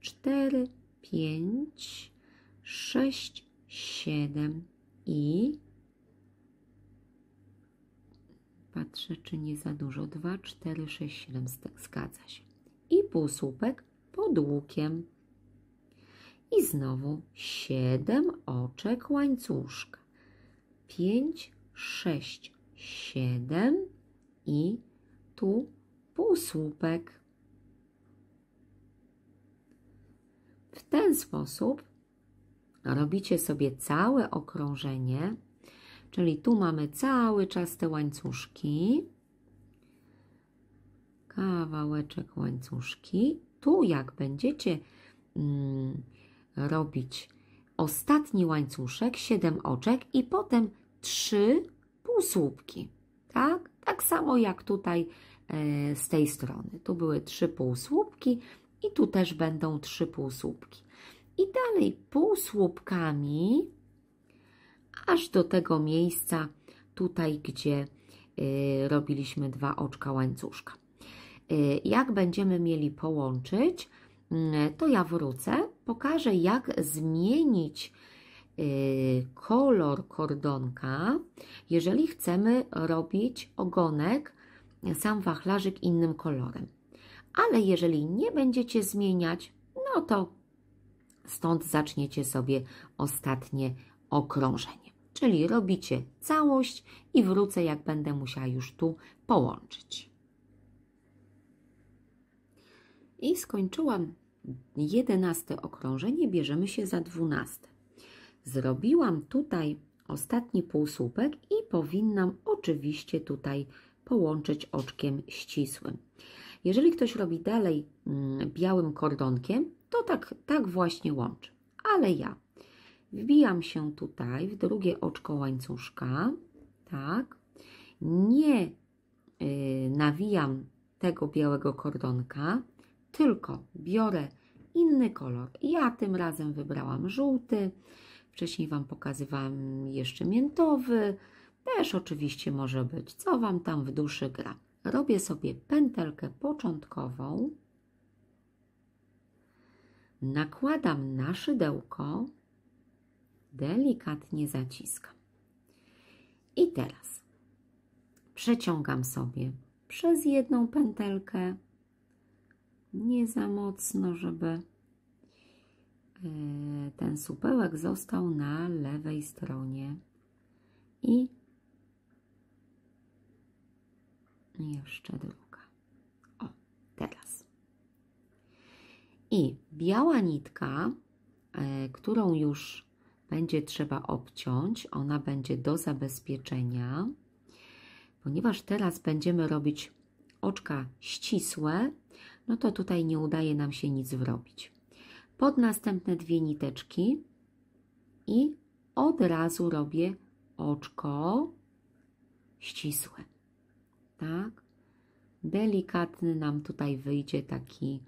cztery, pięć, sześć, siedem i Patrzę, czy nie za dużo. 2, 4, 6, 7. Zgadza się. I półsłupek pod łukiem. I znowu 7 oczek łańcuszka. 5, 6, 7 i tu półsłupek. W ten sposób robicie sobie całe okrążenie Czyli tu mamy cały czas te łańcuszki. Kawałeczek łańcuszki. Tu jak będziecie mm, robić ostatni łańcuszek, 7 oczek i potem 3 półsłupki. Tak? Tak samo jak tutaj e, z tej strony. Tu były 3 półsłupki i tu też będą 3 półsłupki. I dalej półsłupkami aż do tego miejsca tutaj, gdzie y, robiliśmy dwa oczka łańcuszka. Y, jak będziemy mieli połączyć, mm, to ja wrócę, pokażę jak zmienić y, kolor kordonka, jeżeli chcemy robić ogonek, sam wachlarzyk innym kolorem. Ale jeżeli nie będziecie zmieniać, no to stąd zaczniecie sobie ostatnie okrążenie czyli robicie całość i wrócę, jak będę musiała już tu połączyć. I skończyłam jedenaste okrążenie, bierzemy się za dwunaste. Zrobiłam tutaj ostatni półsłupek i powinnam oczywiście tutaj połączyć oczkiem ścisłym. Jeżeli ktoś robi dalej mm, białym kordonkiem, to tak, tak właśnie łączy. Ale ja Wbijam się tutaj w drugie oczko łańcuszka, tak? Nie y, nawijam tego białego kordonka, tylko biorę inny kolor. Ja tym razem wybrałam żółty. Wcześniej Wam pokazywałam jeszcze miętowy. Też oczywiście może być, co Wam tam w duszy gra. Robię sobie pętelkę początkową. Nakładam na szydełko delikatnie zaciskam. I teraz przeciągam sobie przez jedną pętelkę, nie za mocno, żeby e, ten supełek został na lewej stronie i jeszcze druga. O, teraz. I biała nitka, e, którą już będzie trzeba obciąć. Ona będzie do zabezpieczenia. Ponieważ teraz będziemy robić oczka ścisłe, no to tutaj nie udaje nam się nic wrobić. Pod następne dwie niteczki i od razu robię oczko ścisłe. Tak? Delikatny nam tutaj wyjdzie taki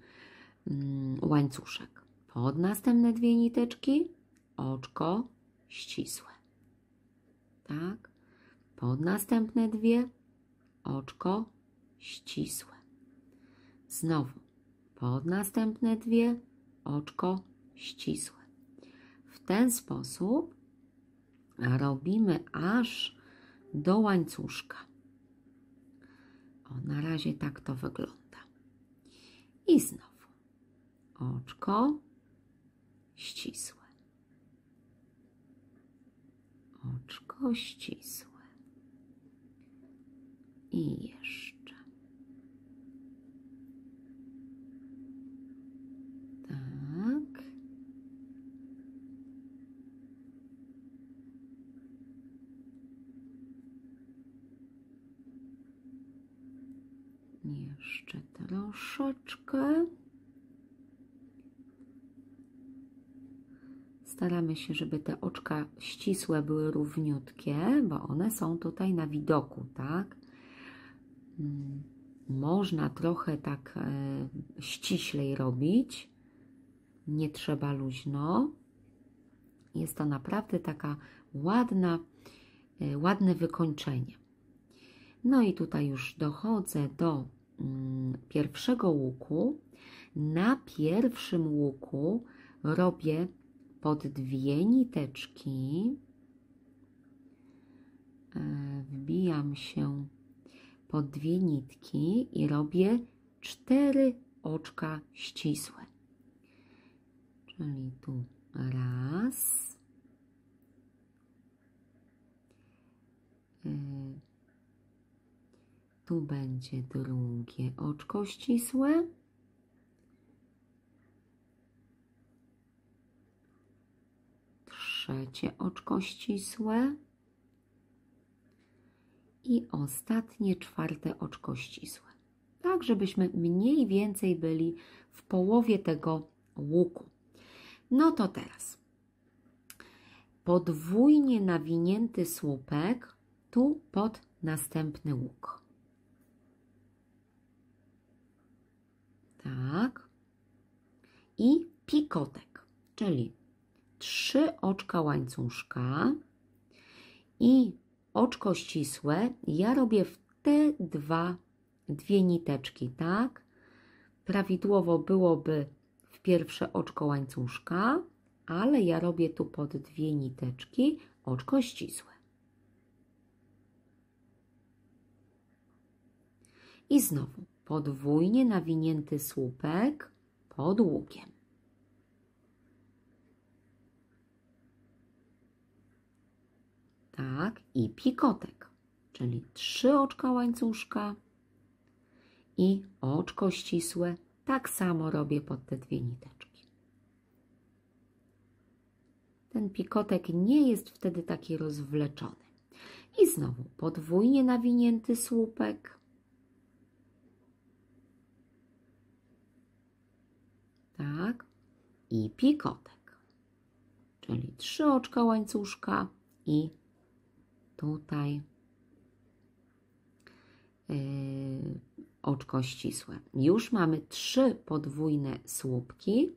mm, łańcuszek. Pod następne dwie niteczki oczko ścisłe. Tak? Pod następne dwie oczko ścisłe. Znowu pod następne dwie oczko ścisłe. W ten sposób robimy aż do łańcuszka. O, na razie tak to wygląda. I znowu oczko ścisłe oczko ścisłe. I jeszcze. Tak. Jeszcze troszeczkę. staramy się, żeby te oczka ścisłe były równiutkie, bo one są tutaj na widoku, tak? Mm, można trochę tak e, ściślej robić, nie trzeba luźno. Jest to naprawdę taka ładna, e, ładne wykończenie. No i tutaj już dochodzę do mm, pierwszego łuku. Na pierwszym łuku robię pod dwie niteczki e, wbijam się pod dwie nitki i robię cztery oczka ścisłe. Czyli tu raz, e, tu będzie drugie oczko ścisłe trzecie oczko ścisłe i ostatnie czwarte oczko ścisłe. Tak, żebyśmy mniej więcej byli w połowie tego łuku. No to teraz podwójnie nawinięty słupek tu pod następny łuk. Tak. I pikotek, czyli trzy oczka łańcuszka i oczko ścisłe ja robię w te dwa, dwie niteczki, tak? Prawidłowo byłoby w pierwsze oczko łańcuszka, ale ja robię tu pod dwie niteczki oczko ścisłe. I znowu podwójnie nawinięty słupek pod łukiem. tak, i pikotek, czyli trzy oczka łańcuszka i oczko ścisłe. Tak samo robię pod te dwie niteczki. Ten pikotek nie jest wtedy taki rozwleczony. I znowu podwójnie nawinięty słupek. Tak. I pikotek. Czyli trzy oczka łańcuszka i tutaj y, oczko ścisłe. Już mamy trzy podwójne słupki.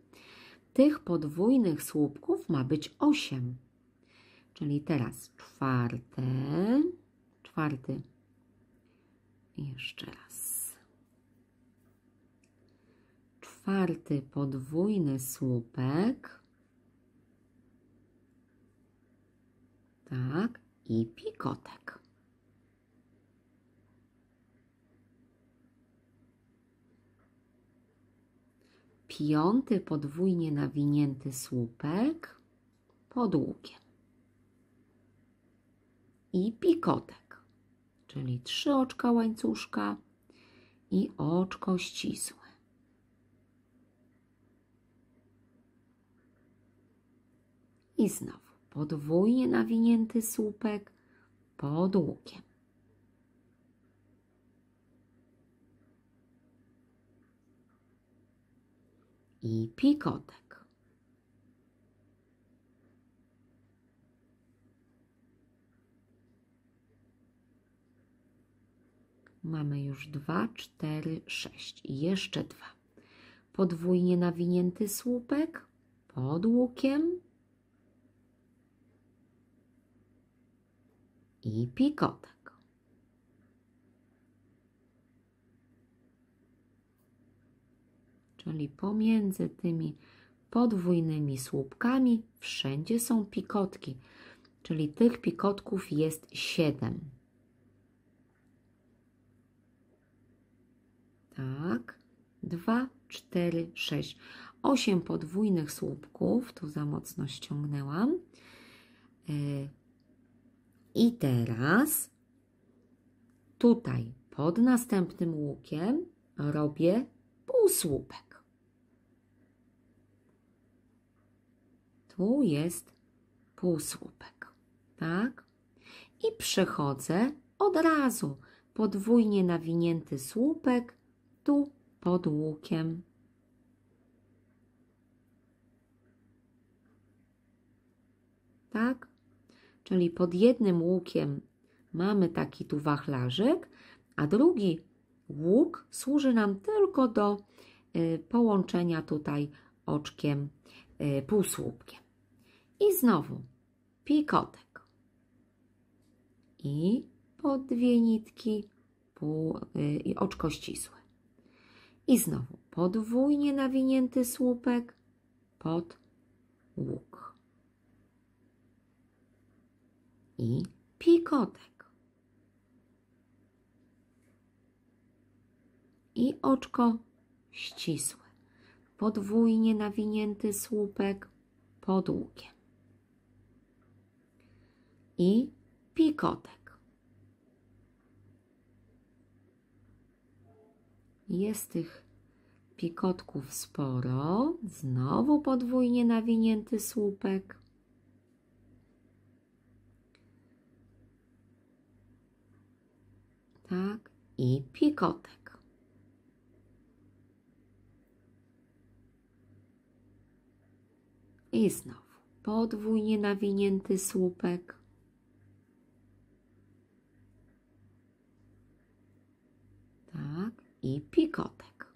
Tych podwójnych słupków ma być osiem Czyli teraz czwarty, czwarty, jeszcze raz. Czwarty podwójny słupek. Tak i pikotek. Piąty podwójnie nawinięty słupek pod łukiem. I pikotek, czyli trzy oczka łańcuszka i oczko ścisłe. I znowu podwójnie nawinięty słupek pod łukiem. I pikotek. Mamy już dwa, cztery, sześć i jeszcze dwa. Podwójnie nawinięty słupek pod łukiem i pikotek. Czyli pomiędzy tymi podwójnymi słupkami wszędzie są pikotki, czyli tych pikotków jest siedem. Tak, dwa, cztery, sześć, osiem podwójnych słupków, tu za mocno ściągnęłam, y, i teraz tutaj pod następnym łukiem robię półsłupek. Tu jest półsłupek, tak? I przechodzę od razu podwójnie nawinięty słupek tu pod łukiem. Tak? Czyli pod jednym łukiem mamy taki tu wachlarzek, a drugi łuk służy nam tylko do y, połączenia tutaj oczkiem y, półsłupkiem. I znowu pikotek. I po dwie nitki pół, y, i oczko ścisłe. I znowu podwójnie nawinięty słupek pod łuk. i pikotek. I oczko ścisłe, podwójnie nawinięty słupek pod łukiem. I pikotek. Jest tych pikotków sporo. Znowu podwójnie nawinięty słupek. tak? I pikotek. I znowu podwójnie nawinięty słupek. Tak, i pikotek.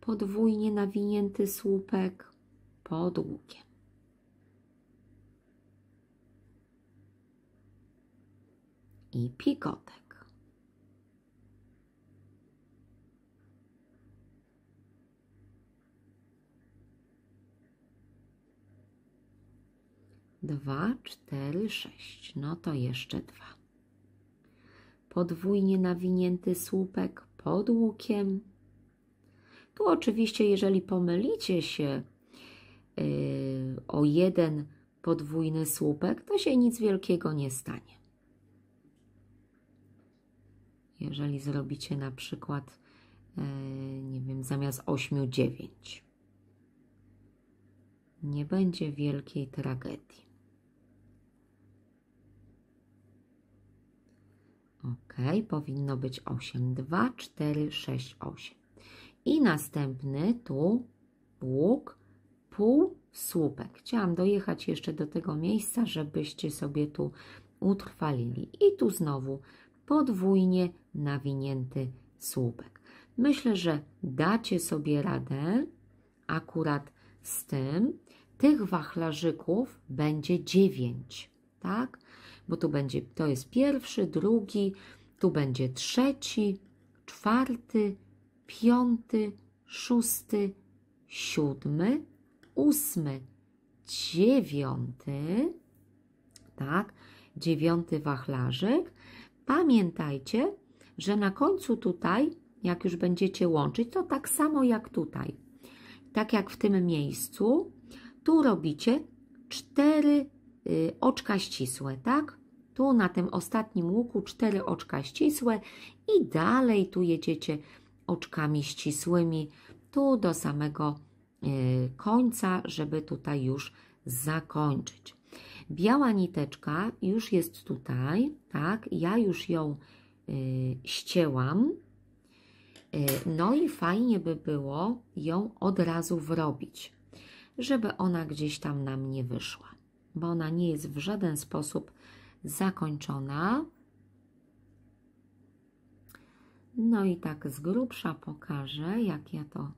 Podwójnie nawinięty słupek pod łukiem. i pikotek. Dwa, cztery, sześć. No to jeszcze dwa. Podwójnie nawinięty słupek pod łukiem. Tu oczywiście, jeżeli pomylicie się yy, o jeden podwójny słupek, to się nic wielkiego nie stanie. jeżeli zrobicie na przykład, e, nie wiem, zamiast 8, 9. Nie będzie wielkiej tragedii. Ok, powinno być 8, 2, 4, 6, 8. I następny tu łuk, pół słupek. Chciałam dojechać jeszcze do tego miejsca, żebyście sobie tu utrwalili. I tu znowu podwójnie nawinięty słupek. Myślę, że dacie sobie radę akurat z tym. Tych wachlarzyków będzie dziewięć, tak? Bo tu będzie, to jest pierwszy, drugi, tu będzie trzeci, czwarty, piąty, szósty, siódmy, ósmy, dziewiąty, tak? Dziewiąty wachlarzyk. Pamiętajcie, że na końcu tutaj, jak już będziecie łączyć, to tak samo jak tutaj. Tak jak w tym miejscu, tu robicie cztery y, oczka ścisłe, tak? Tu na tym ostatnim łuku cztery oczka ścisłe i dalej tu jedziecie oczkami ścisłymi, tu do samego y, końca, żeby tutaj już zakończyć. Biała niteczka już jest tutaj, tak? Ja już ją Y, ścięłam. Y, no i fajnie by było ją od razu wrobić, żeby ona gdzieś tam nam nie wyszła, bo ona nie jest w żaden sposób zakończona. No i tak z grubsza pokażę, jak ja to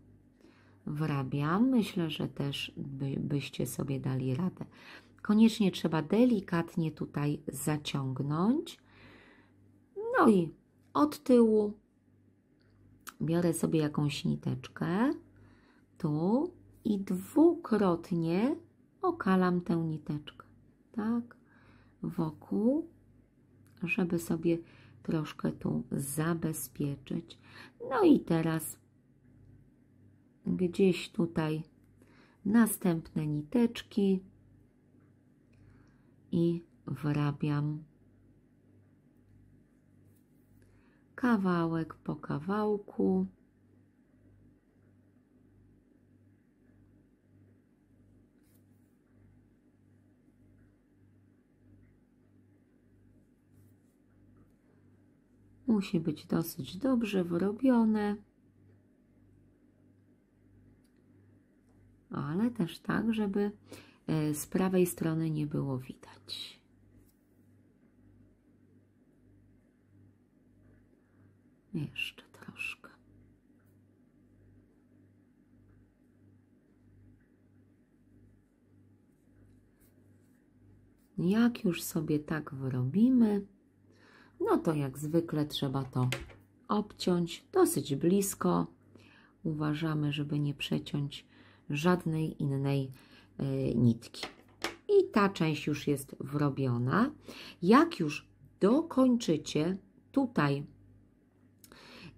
wrabiam. Myślę, że też by, byście sobie dali radę. Koniecznie trzeba delikatnie tutaj zaciągnąć no i od tyłu biorę sobie jakąś niteczkę, tu i dwukrotnie okalam tę niteczkę, tak, wokół, żeby sobie troszkę tu zabezpieczyć. No i teraz gdzieś tutaj następne niteczki i wrabiam kawałek po kawałku. Musi być dosyć dobrze wyrobione, ale też tak, żeby e, z prawej strony nie było widać. Jeszcze troszkę. Jak już sobie tak wyrobimy, no to jak zwykle trzeba to obciąć dosyć blisko. Uważamy, żeby nie przeciąć żadnej innej y, nitki. I ta część już jest wrobiona. Jak już dokończycie tutaj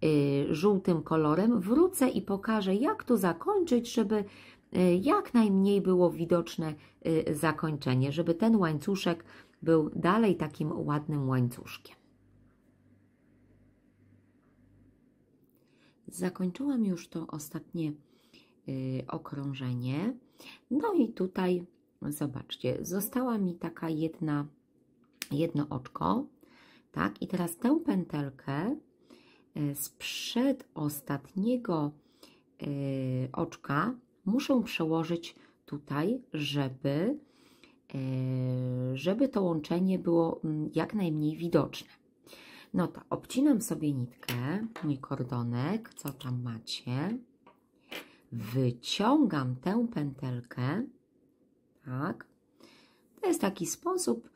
Y, żółtym kolorem, wrócę i pokażę, jak to zakończyć, żeby y, jak najmniej było widoczne y, zakończenie, żeby ten łańcuszek był dalej takim ładnym łańcuszkiem. Zakończyłam już to ostatnie okrążenie. No i tutaj zobaczcie, została mi taka jedna, jedno oczko, tak? I teraz tę pętelkę z e, przedostatniego e, oczka muszę przełożyć tutaj, żeby, e, żeby to łączenie było mm, jak najmniej widoczne. No to obcinam sobie nitkę, mój kordonek, co tam macie. Wyciągam tę pętelkę, tak. To jest taki sposób,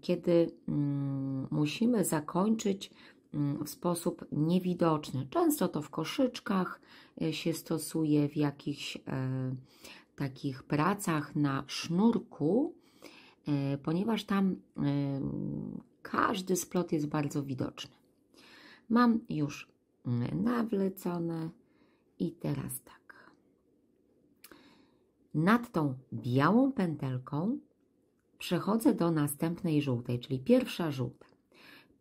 kiedy mm, musimy zakończyć Mm, w sposób niewidoczny. Często to w koszyczkach e, się stosuje, w jakichś e, takich pracach na sznurku, e, ponieważ tam każdy splot jest bardzo widoczny. Mam już mm, nawlecone i teraz tak. Nad tą białą pętelką przechodzę do następnej żółtej, czyli pierwsza żółta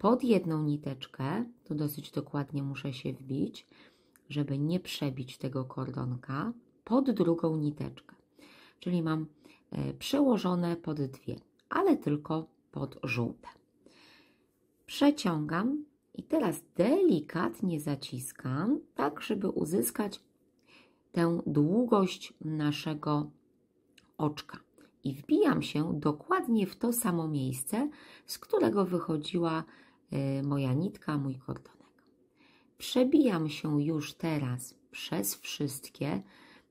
pod jedną niteczkę, tu dosyć dokładnie muszę się wbić, żeby nie przebić tego kordonka, pod drugą niteczkę. Czyli mam e, przełożone pod dwie, ale tylko pod żółte. Przeciągam i teraz delikatnie zaciskam, tak żeby uzyskać tę długość naszego oczka. I wbijam się dokładnie w to samo miejsce, z którego wychodziła E, moja nitka, mój kordonek. Przebijam się już teraz przez wszystkie,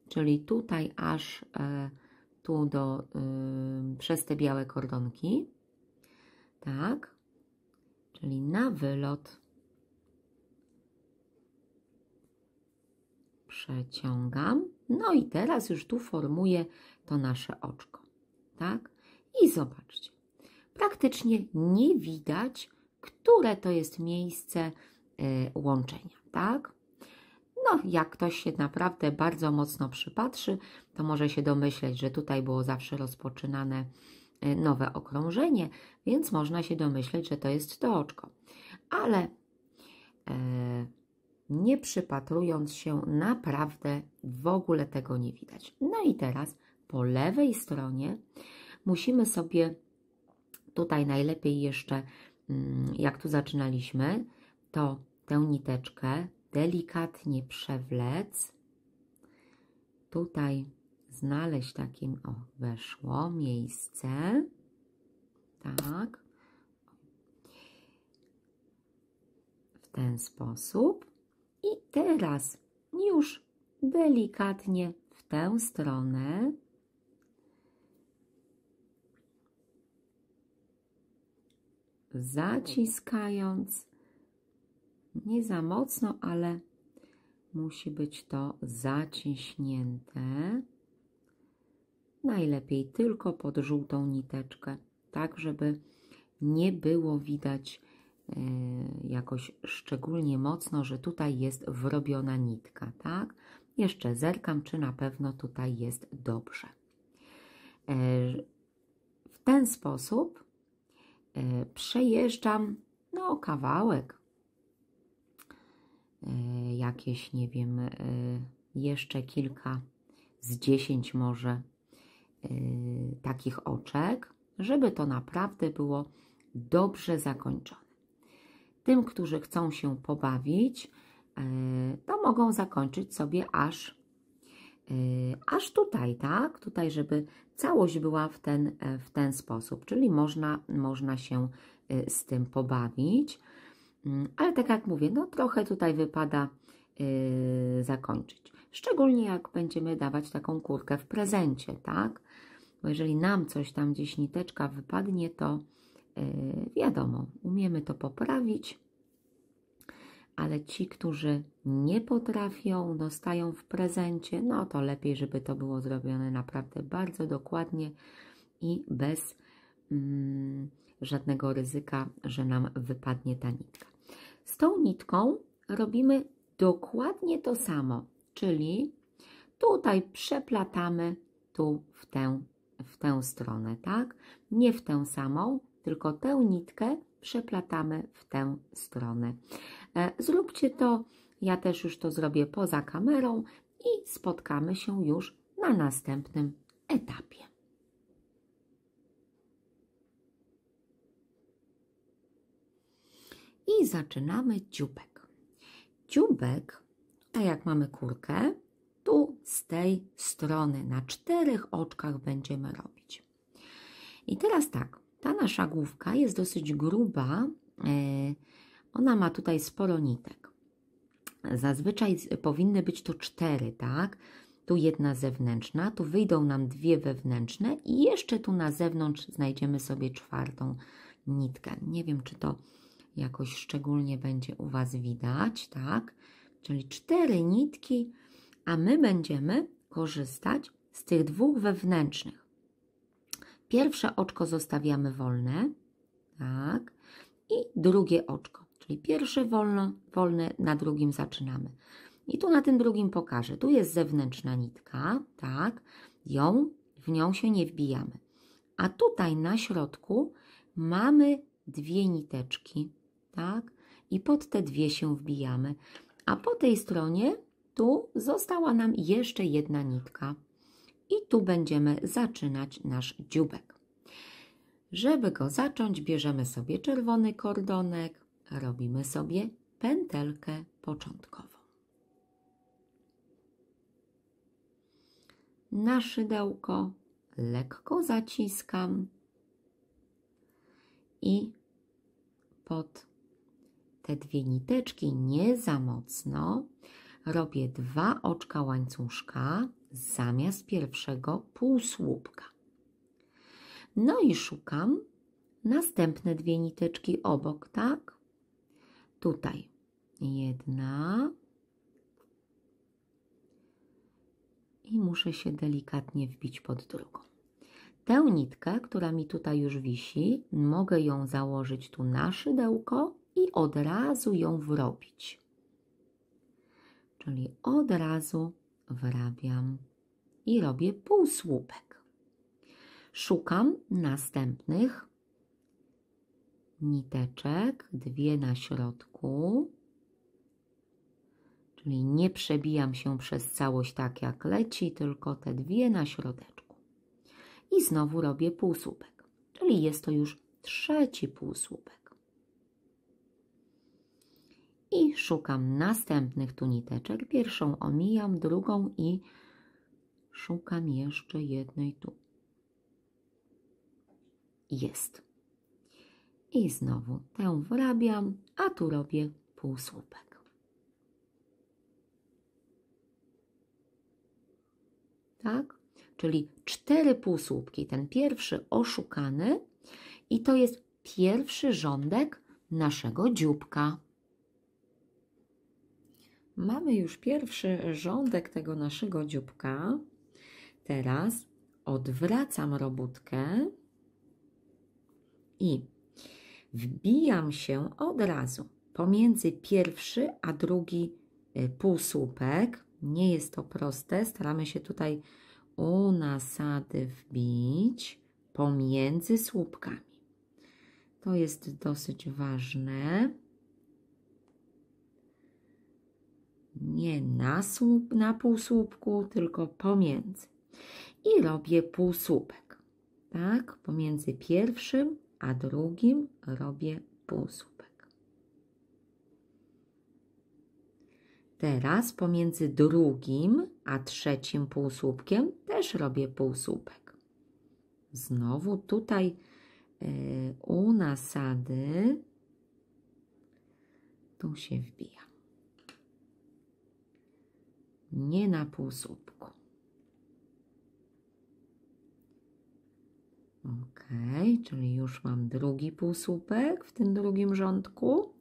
czyli tutaj aż e, tu do, e, przez te białe kordonki. Tak, czyli na wylot przeciągam. No i teraz już tu formuję to nasze oczko. Tak? I zobaczcie. Praktycznie nie widać które to jest miejsce y, łączenia, tak? No, jak ktoś się naprawdę bardzo mocno przypatrzy, to może się domyśleć, że tutaj było zawsze rozpoczynane y, nowe okrążenie, więc można się domyśleć, że to jest to oczko. Ale e, nie przypatrując się, naprawdę w ogóle tego nie widać. No i teraz po lewej stronie musimy sobie tutaj najlepiej jeszcze Mm, jak tu zaczynaliśmy, to tę niteczkę delikatnie przewlec. Tutaj znaleźć takie, o, weszło miejsce. Tak. W ten sposób. I teraz już delikatnie w tę stronę zaciskając. Nie za mocno, ale musi być to zaciśnięte. Najlepiej tylko pod żółtą niteczkę, tak żeby nie było widać e, jakoś szczególnie mocno, że tutaj jest wrobiona nitka, tak? Jeszcze zerkam, czy na pewno tutaj jest dobrze. E, w ten sposób E, przejeżdżam no kawałek, e, jakieś, nie wiem, e, jeszcze kilka z dziesięć może takich oczek, żeby to naprawdę było dobrze zakończone. Tym, którzy chcą się pobawić, to mogą zakończyć sobie aż E, aż tutaj, tak? Tutaj, żeby całość była w ten, e, w ten sposób, czyli można, można się e, z tym pobawić. Mm, ale tak jak mówię, no trochę tutaj wypada zakończyć. Szczególnie jak będziemy dawać taką kurkę w prezencie, tak? Bo jeżeli nam coś tam gdzieś niteczka wypadnie, to wiadomo, umiemy to poprawić ale ci, którzy nie potrafią, dostają w prezencie, no to lepiej, żeby to było zrobione naprawdę bardzo dokładnie i bez mm, żadnego ryzyka, że nam wypadnie ta nitka. Z tą nitką robimy dokładnie to samo, czyli tutaj przeplatamy tu w tę, w tę stronę, tak? Nie w tę samą, tylko tę nitkę przeplatamy w tę stronę. E, zróbcie to, ja też już to zrobię poza kamerą i spotkamy się już na następnym etapie. I zaczynamy dziubek. Dziubek, tak jak mamy kurkę, tu z tej strony na czterech oczkach będziemy robić. I teraz tak, ta nasza główka jest dosyć gruba, yy, ona ma tutaj sporo nitek. Zazwyczaj powinny być to cztery, tak? Tu jedna zewnętrzna, tu wyjdą nam dwie wewnętrzne i jeszcze tu na zewnątrz znajdziemy sobie czwartą nitkę. Nie wiem, czy to jakoś szczególnie będzie u Was widać, tak? Czyli cztery nitki, a my będziemy korzystać z tych dwóch wewnętrznych. Pierwsze oczko zostawiamy wolne, tak? I drugie oczko. Czyli pierwszy wolno, wolny, na drugim zaczynamy. I tu na tym drugim pokażę. Tu jest zewnętrzna nitka, tak? Ją, w nią się nie wbijamy. A tutaj na środku mamy dwie niteczki, tak? I pod te dwie się wbijamy. A po tej stronie tu została nam jeszcze jedna nitka. I tu będziemy zaczynać nasz dziubek. Żeby go zacząć, bierzemy sobie czerwony kordonek, robimy sobie pętelkę początkową. Na szydełko lekko zaciskam i pod te dwie niteczki nie za mocno robię dwa oczka łańcuszka zamiast pierwszego półsłupka. No i szukam następne dwie niteczki obok, tak? tutaj. Jedna. I muszę się delikatnie wbić pod drugą. Tę nitkę, która mi tutaj już wisi, mogę ją założyć tu na szydełko i od razu ją wrobić. Czyli od razu wrabiam i robię półsłupek. Szukam następnych niteczek, dwie na środku, czyli nie przebijam się przez całość tak jak leci, tylko te dwie na środeczku. I znowu robię półsłupek, czyli jest to już trzeci półsłupek. I szukam następnych tu niteczek, pierwszą omijam, drugą i szukam jeszcze jednej tu. Jest. I znowu tę wyrabiam, a tu robię półsłupek. Tak? Czyli cztery półsłupki. Ten pierwszy oszukany i to jest pierwszy rządek naszego dzióbka. Mamy już pierwszy rządek tego naszego dzióbka. Teraz odwracam robótkę i wbijam się od razu pomiędzy pierwszy a drugi y, półsłupek. Nie jest to proste, staramy się tutaj u nasady wbić pomiędzy słupkami. To jest dosyć ważne. Nie na, słup, na półsłupku, tylko pomiędzy. I robię półsłupek, tak? Pomiędzy pierwszym a drugim robię półsłupek. Teraz pomiędzy drugim a trzecim półsłupkiem też robię półsłupek. Znowu tutaj yy, u nasady tu się wbija. Nie na półsłupek. Ok, czyli już mam drugi półsłupek w tym drugim rządku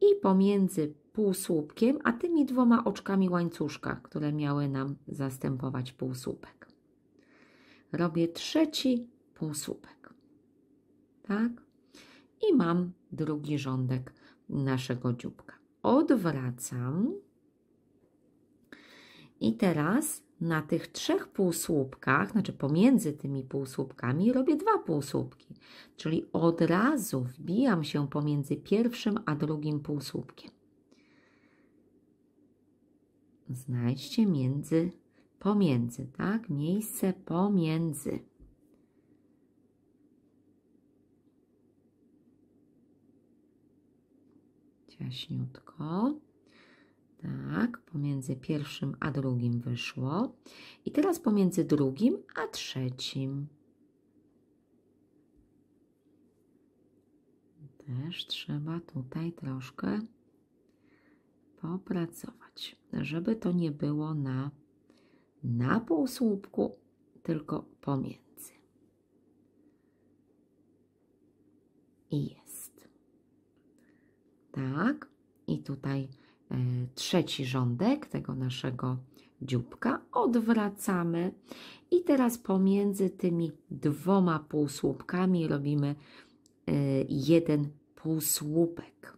i pomiędzy półsłupkiem, a tymi dwoma oczkami łańcuszka, które miały nam zastępować półsłupek. Robię trzeci półsłupek. Tak? I mam drugi rządek naszego dzióbka. Odwracam. I teraz na tych trzech półsłupkach, znaczy pomiędzy tymi półsłupkami, robię dwa półsłupki, czyli od razu wbijam się pomiędzy pierwszym a drugim półsłupkiem. Znajdźcie między, pomiędzy, tak? Miejsce pomiędzy. Ciaśniutko. Tak, pomiędzy pierwszym a drugim wyszło. I teraz pomiędzy drugim a trzecim. Też trzeba tutaj troszkę popracować, żeby to nie było na, na półsłupku, tylko pomiędzy. I jest. Tak, i tutaj E, trzeci rządek tego naszego dzióbka, odwracamy i teraz pomiędzy tymi dwoma półsłupkami robimy e, jeden półsłupek.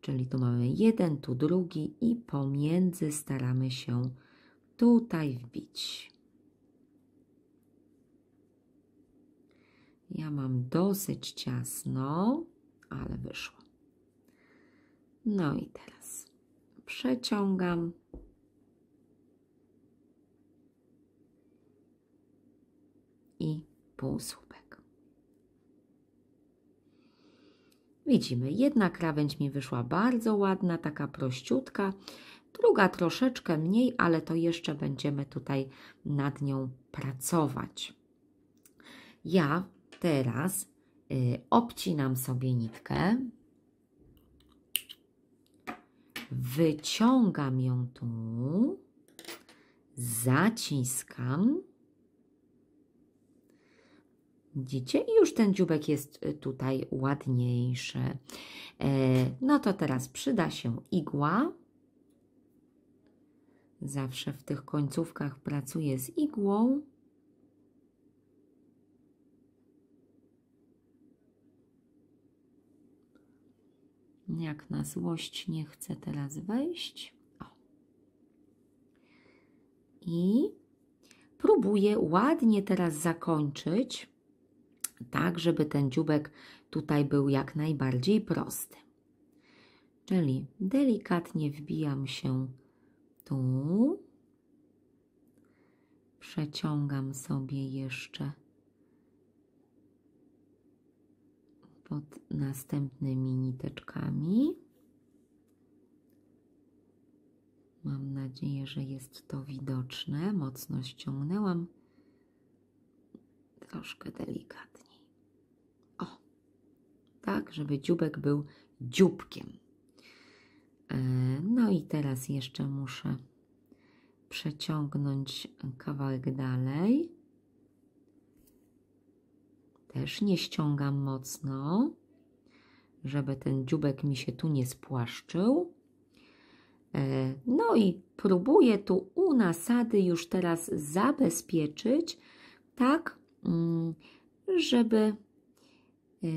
Czyli tu mamy jeden, tu drugi i pomiędzy staramy się tutaj wbić. Ja mam dosyć ciasno, ale wyszło. No i teraz przeciągam. I półsłupek. Widzimy, jedna krawędź mi wyszła bardzo ładna, taka prościutka, druga troszeczkę mniej, ale to jeszcze będziemy tutaj nad nią pracować. Ja teraz y, obcinam sobie nitkę, Wyciągam ją tu, zaciskam. Widzicie? I już ten dziubek jest y, tutaj ładniejszy. E, no to teraz przyda się igła. Zawsze w tych końcówkach pracuję z igłą. jak na złość nie chcę teraz wejść. O. I próbuję ładnie teraz zakończyć, tak żeby ten dziubek tutaj był jak najbardziej prosty. Czyli delikatnie wbijam się tu, przeciągam sobie jeszcze pod następnymi niteczkami. Mam nadzieję, że jest to widoczne. Mocno ściągnęłam. Troszkę delikatniej. O, tak, żeby dziubek był dzióbkiem. E, no i teraz jeszcze muszę przeciągnąć kawałek dalej. Też nie ściągam mocno, żeby ten dziubek mi się tu nie spłaszczył. E, no i próbuję tu u nasady już teraz zabezpieczyć tak, mm, żeby, e,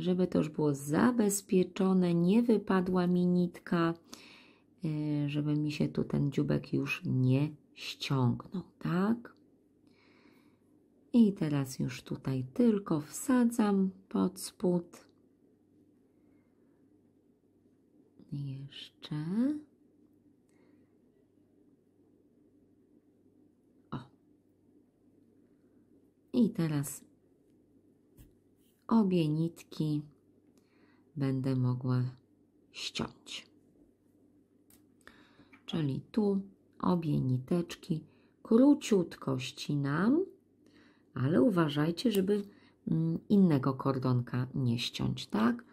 żeby to już było zabezpieczone, nie wypadła mi nitka, e, żeby mi się tu ten dziubek już nie ściągnął, tak? I teraz już tutaj tylko wsadzam pod spód. Jeszcze. O. I teraz obie nitki będę mogła ściąć. Czyli tu obie niteczki króciutko ścinam ale uważajcie, żeby mm, innego kordonka nie ściąć, tak?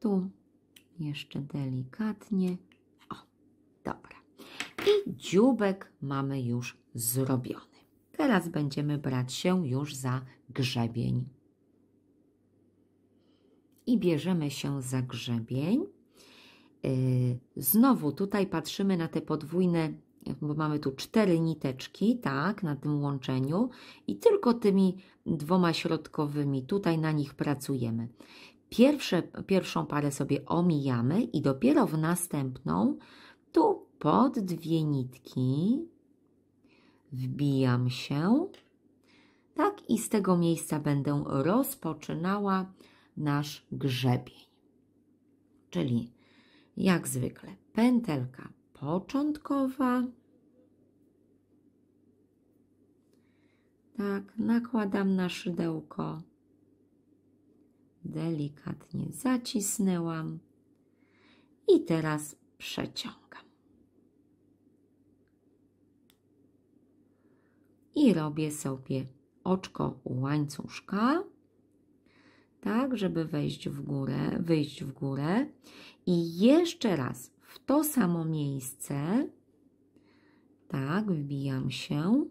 Tu jeszcze delikatnie. O, dobra. I dziubek mamy już zrobiony. Teraz będziemy brać się już za grzebień. I bierzemy się za grzebień. Y, znowu tutaj patrzymy na te podwójne bo mamy tu cztery niteczki, tak, na tym łączeniu i tylko tymi dwoma środkowymi tutaj na nich pracujemy. Pierwsze, pierwszą parę sobie omijamy i dopiero w następną tu pod dwie nitki wbijam się, tak i z tego miejsca będę rozpoczynała nasz grzebień. Czyli jak zwykle pętelka początkowa. Tak, nakładam na szydełko. Delikatnie zacisnęłam i teraz przeciągam. I robię sobie oczko łańcuszka, tak, żeby wejść w górę, wyjść w górę i jeszcze raz w to samo miejsce, tak, wbijam się,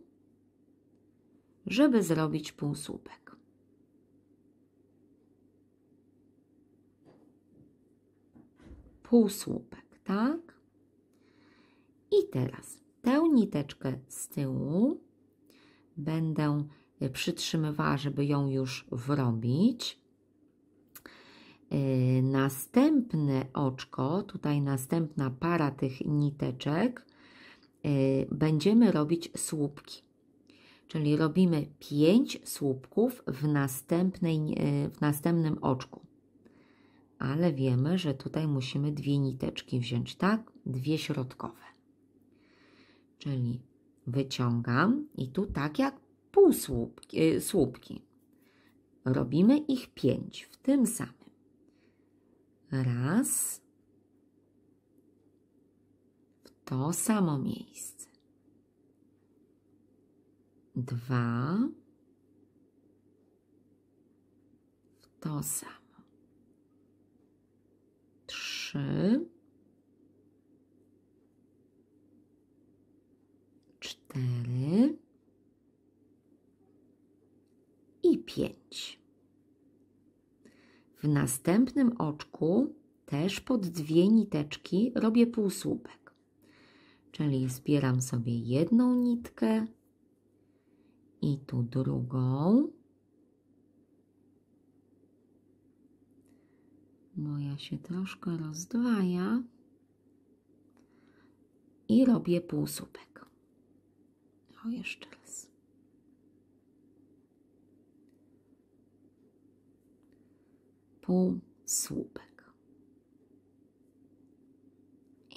żeby zrobić półsłupek. Półsłupek, tak? I teraz tę niteczkę z tyłu będę przytrzymywała, żeby ją już wrobić. E, następne oczko, tutaj następna para tych niteczek, e, będziemy robić słupki. Czyli robimy 5 słupków w, następnej, e, w następnym oczku. Ale wiemy, że tutaj musimy dwie niteczki wziąć, tak? Dwie środkowe. Czyli wyciągam i tu tak jak półsłupki, słupki. Robimy ich 5 w tym samym raz w to samo miejsce, dwa w to samo, trzy, cztery i pięć. W następnym oczku też pod dwie niteczki robię półsłupek. Czyli zbieram sobie jedną nitkę i tu drugą. Moja się troszkę rozdwaja i robię półsłupek. O, jeszcze raz. boku słupek.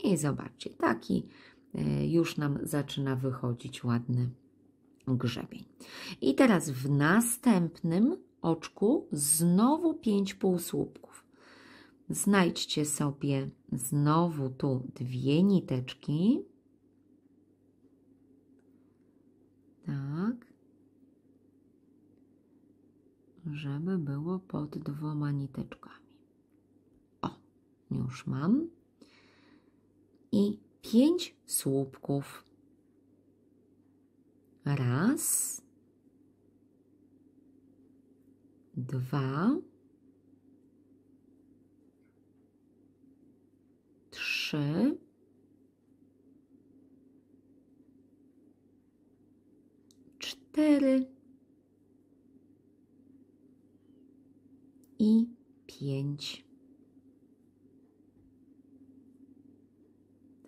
I zobaczcie, taki e, już nam zaczyna wychodzić ładny grzebień. I teraz w następnym oczku znowu pięć półsłupków. Znajdźcie sobie znowu tu dwie niteczki. Tak żeby było pod dwoma niteczkami. O, już mam. I pięć słupków. Raz, dwa, trzy, cztery. i pięć.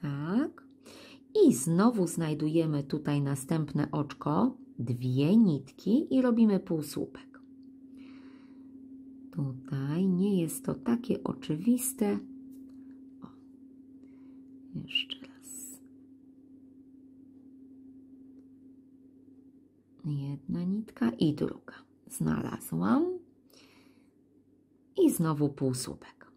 Tak. I znowu znajdujemy tutaj następne oczko, dwie nitki i robimy półsłupek. Tutaj nie jest to takie oczywiste. O. Jeszcze raz. Jedna nitka i druga. Znalazłam i znowu półsłupek.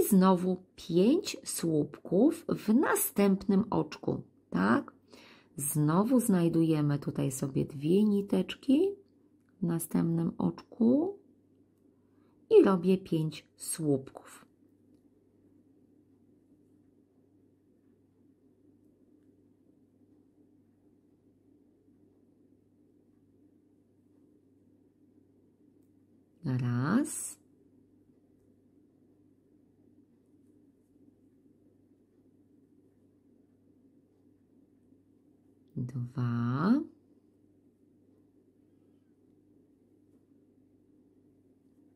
I znowu pięć słupków w następnym oczku, tak? Znowu znajdujemy tutaj sobie dwie niteczki w następnym oczku i robię pięć słupków. Raz. Dwa.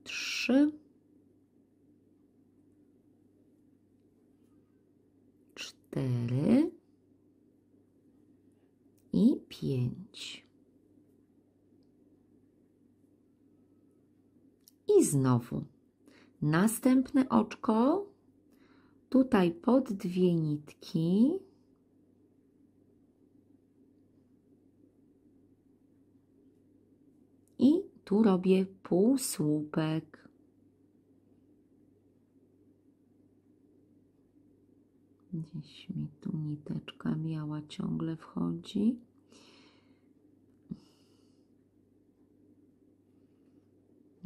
Trzy. Cztery. I pięć. i znowu. Następne oczko, tutaj pod dwie nitki. I tu robię półsłupek. Gdzieś mi tu niteczka biała ciągle wchodzi.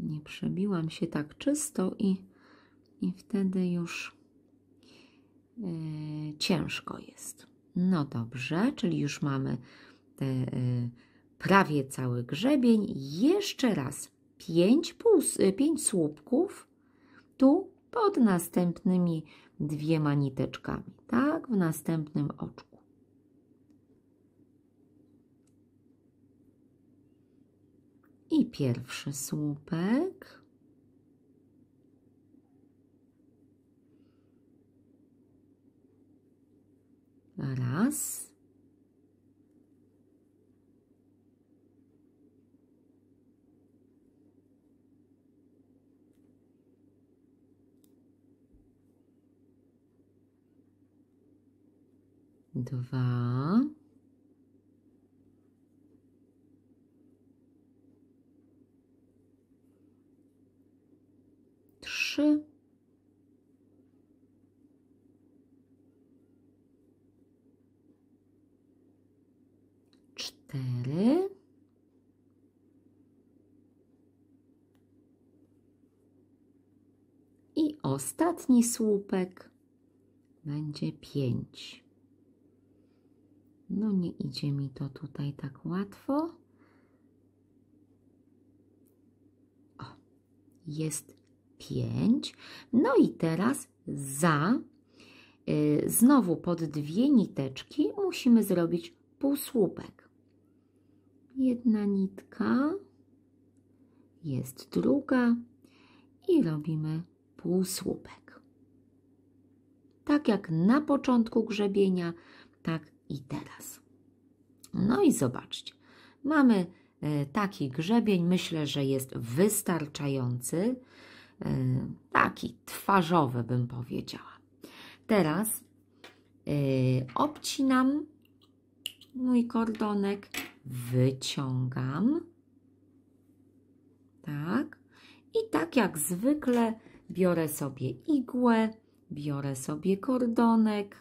nie przebiłam się tak czysto i, i wtedy już yy, ciężko jest. No dobrze, czyli już mamy te, yy, prawie cały grzebień. Jeszcze raz 5, pół, e, pięć słupków tu pod następnymi dwiema niteczkami, tak? W następnym oczku. i pierwszy słupek. Raz. Dwa. trzy. Cztery. I ostatni słupek będzie pięć. No nie idzie mi to tutaj tak łatwo. jest 5. No i teraz za, y, znowu pod dwie niteczki musimy zrobić półsłupek. Jedna nitka, jest druga i robimy półsłupek. Tak jak na początku grzebienia, tak i teraz. No i zobaczcie, mamy y, taki grzebień, myślę, że jest wystarczający. E, taki twarzowy bym powiedziała. Teraz e, obcinam mój kordonek, wyciągam, tak, i tak jak zwykle biorę sobie igłę, biorę sobie kordonek,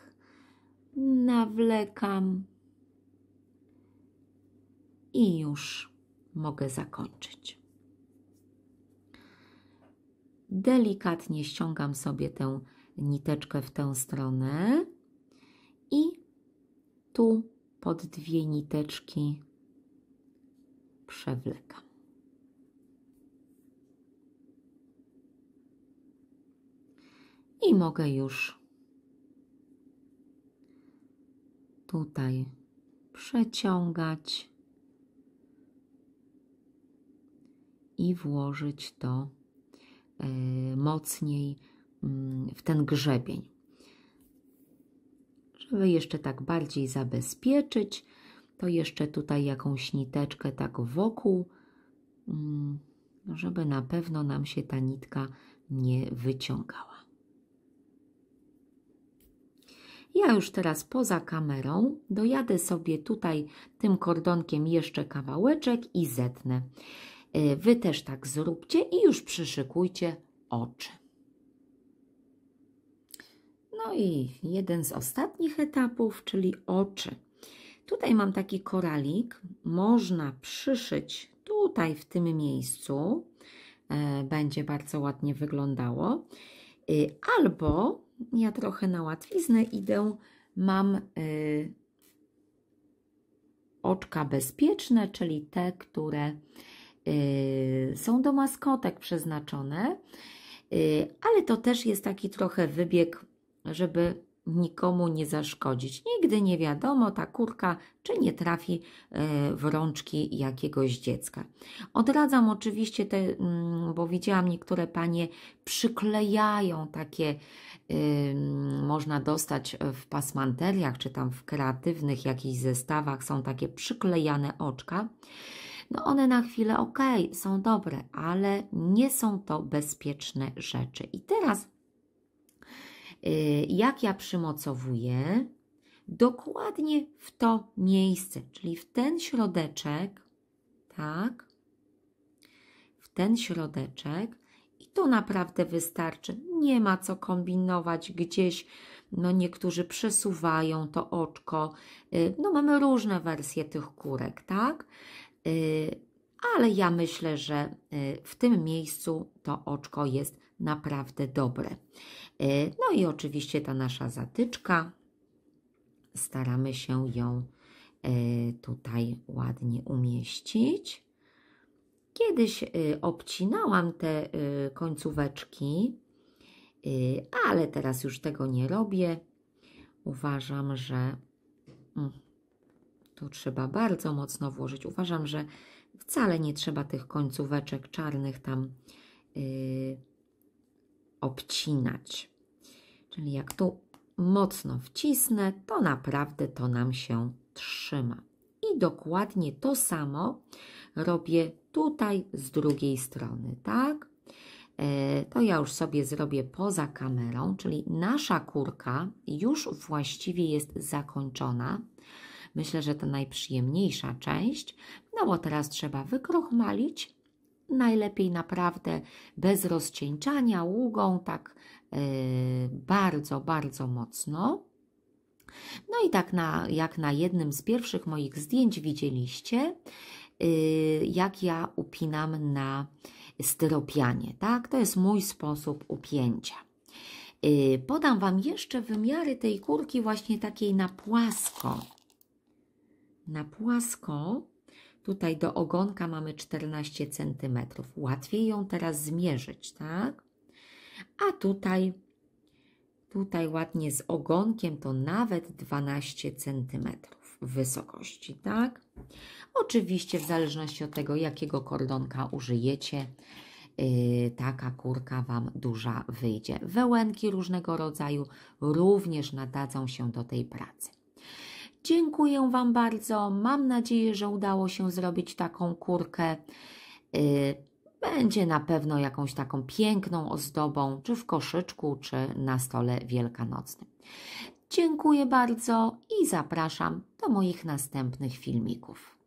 nawlekam i już mogę zakończyć delikatnie ściągam sobie tę niteczkę w tę stronę i tu pod dwie niteczki przewlekam. I mogę już tutaj przeciągać i włożyć to Y, mocniej mm, w ten grzebień, żeby jeszcze tak bardziej zabezpieczyć, to jeszcze tutaj jakąś niteczkę tak wokół, mm, żeby na pewno nam się ta nitka nie wyciągała. Ja już teraz poza kamerą dojadę sobie tutaj tym kordonkiem jeszcze kawałeczek i zetnę. Y, wy też tak zróbcie i już przyszykujcie oczy. No i jeden z ostatnich etapów, czyli oczy. Tutaj mam taki koralik, można przyszyć tutaj w tym miejscu, e, będzie bardzo ładnie wyglądało. Y, albo ja trochę na łatwiznę idę, mam y, oczka bezpieczne, czyli te, które Y, są do maskotek przeznaczone, y, ale to też jest taki trochę wybieg, żeby nikomu nie zaszkodzić. Nigdy nie wiadomo, ta kurka czy nie trafi y, w rączki jakiegoś dziecka. Odradzam oczywiście te, mm, bo widziałam niektóre panie przyklejają takie, można dostać w pasmanteriach czy tam w kreatywnych jakichś zestawach są takie przyklejane oczka no one na chwilę ok, są dobre, ale nie są to bezpieczne rzeczy. I teraz, y, jak ja przymocowuję, dokładnie w to miejsce, czyli w ten środeczek, tak, w ten środeczek, i to naprawdę wystarczy. Nie ma co kombinować gdzieś. No niektórzy przesuwają to oczko. Y, no mamy różne wersje tych kurek, tak? Y, ale ja myślę, że y, w tym miejscu to oczko jest naprawdę dobre. Y, no i oczywiście ta nasza zatyczka, staramy się ją tutaj ładnie umieścić. Kiedyś obcinałam te końcóweczki, ale teraz już tego nie robię. Uważam, że mhm to trzeba bardzo mocno włożyć. Uważam, że wcale nie trzeba tych końcóweczek czarnych tam yy, obcinać. Czyli jak tu mocno wcisnę, to naprawdę to nam się trzyma. I dokładnie to samo robię tutaj z drugiej strony, tak? E, to ja już sobie zrobię poza kamerą, czyli nasza kurka już właściwie jest zakończona. Myślę, że to najprzyjemniejsza część, no bo teraz trzeba wykrochmalić, najlepiej naprawdę bez rozcieńczania, ługą tak yy, bardzo, bardzo mocno. No i tak na, jak na jednym z pierwszych moich zdjęć widzieliście, yy, jak ja upinam na styropianie, tak? To jest mój sposób upięcia. Yy, podam Wam jeszcze wymiary tej kurki właśnie takiej na płasko, na płasko. Tutaj do ogonka mamy 14 cm. Łatwiej ją teraz zmierzyć, tak? A tutaj, tutaj ładnie z ogonkiem to nawet 12 cm wysokości, tak? Oczywiście w zależności od tego, jakiego kordonka użyjecie, Yy, taka kurka Wam duża wyjdzie. Wełenki różnego rodzaju również nadadzą się do tej pracy. Dziękuję Wam bardzo. Mam nadzieję, że udało się zrobić taką kurkę. Y, będzie na pewno jakąś taką piękną ozdobą, czy w koszyczku, czy na stole wielkanocnym. Dziękuję bardzo i zapraszam do moich następnych filmików.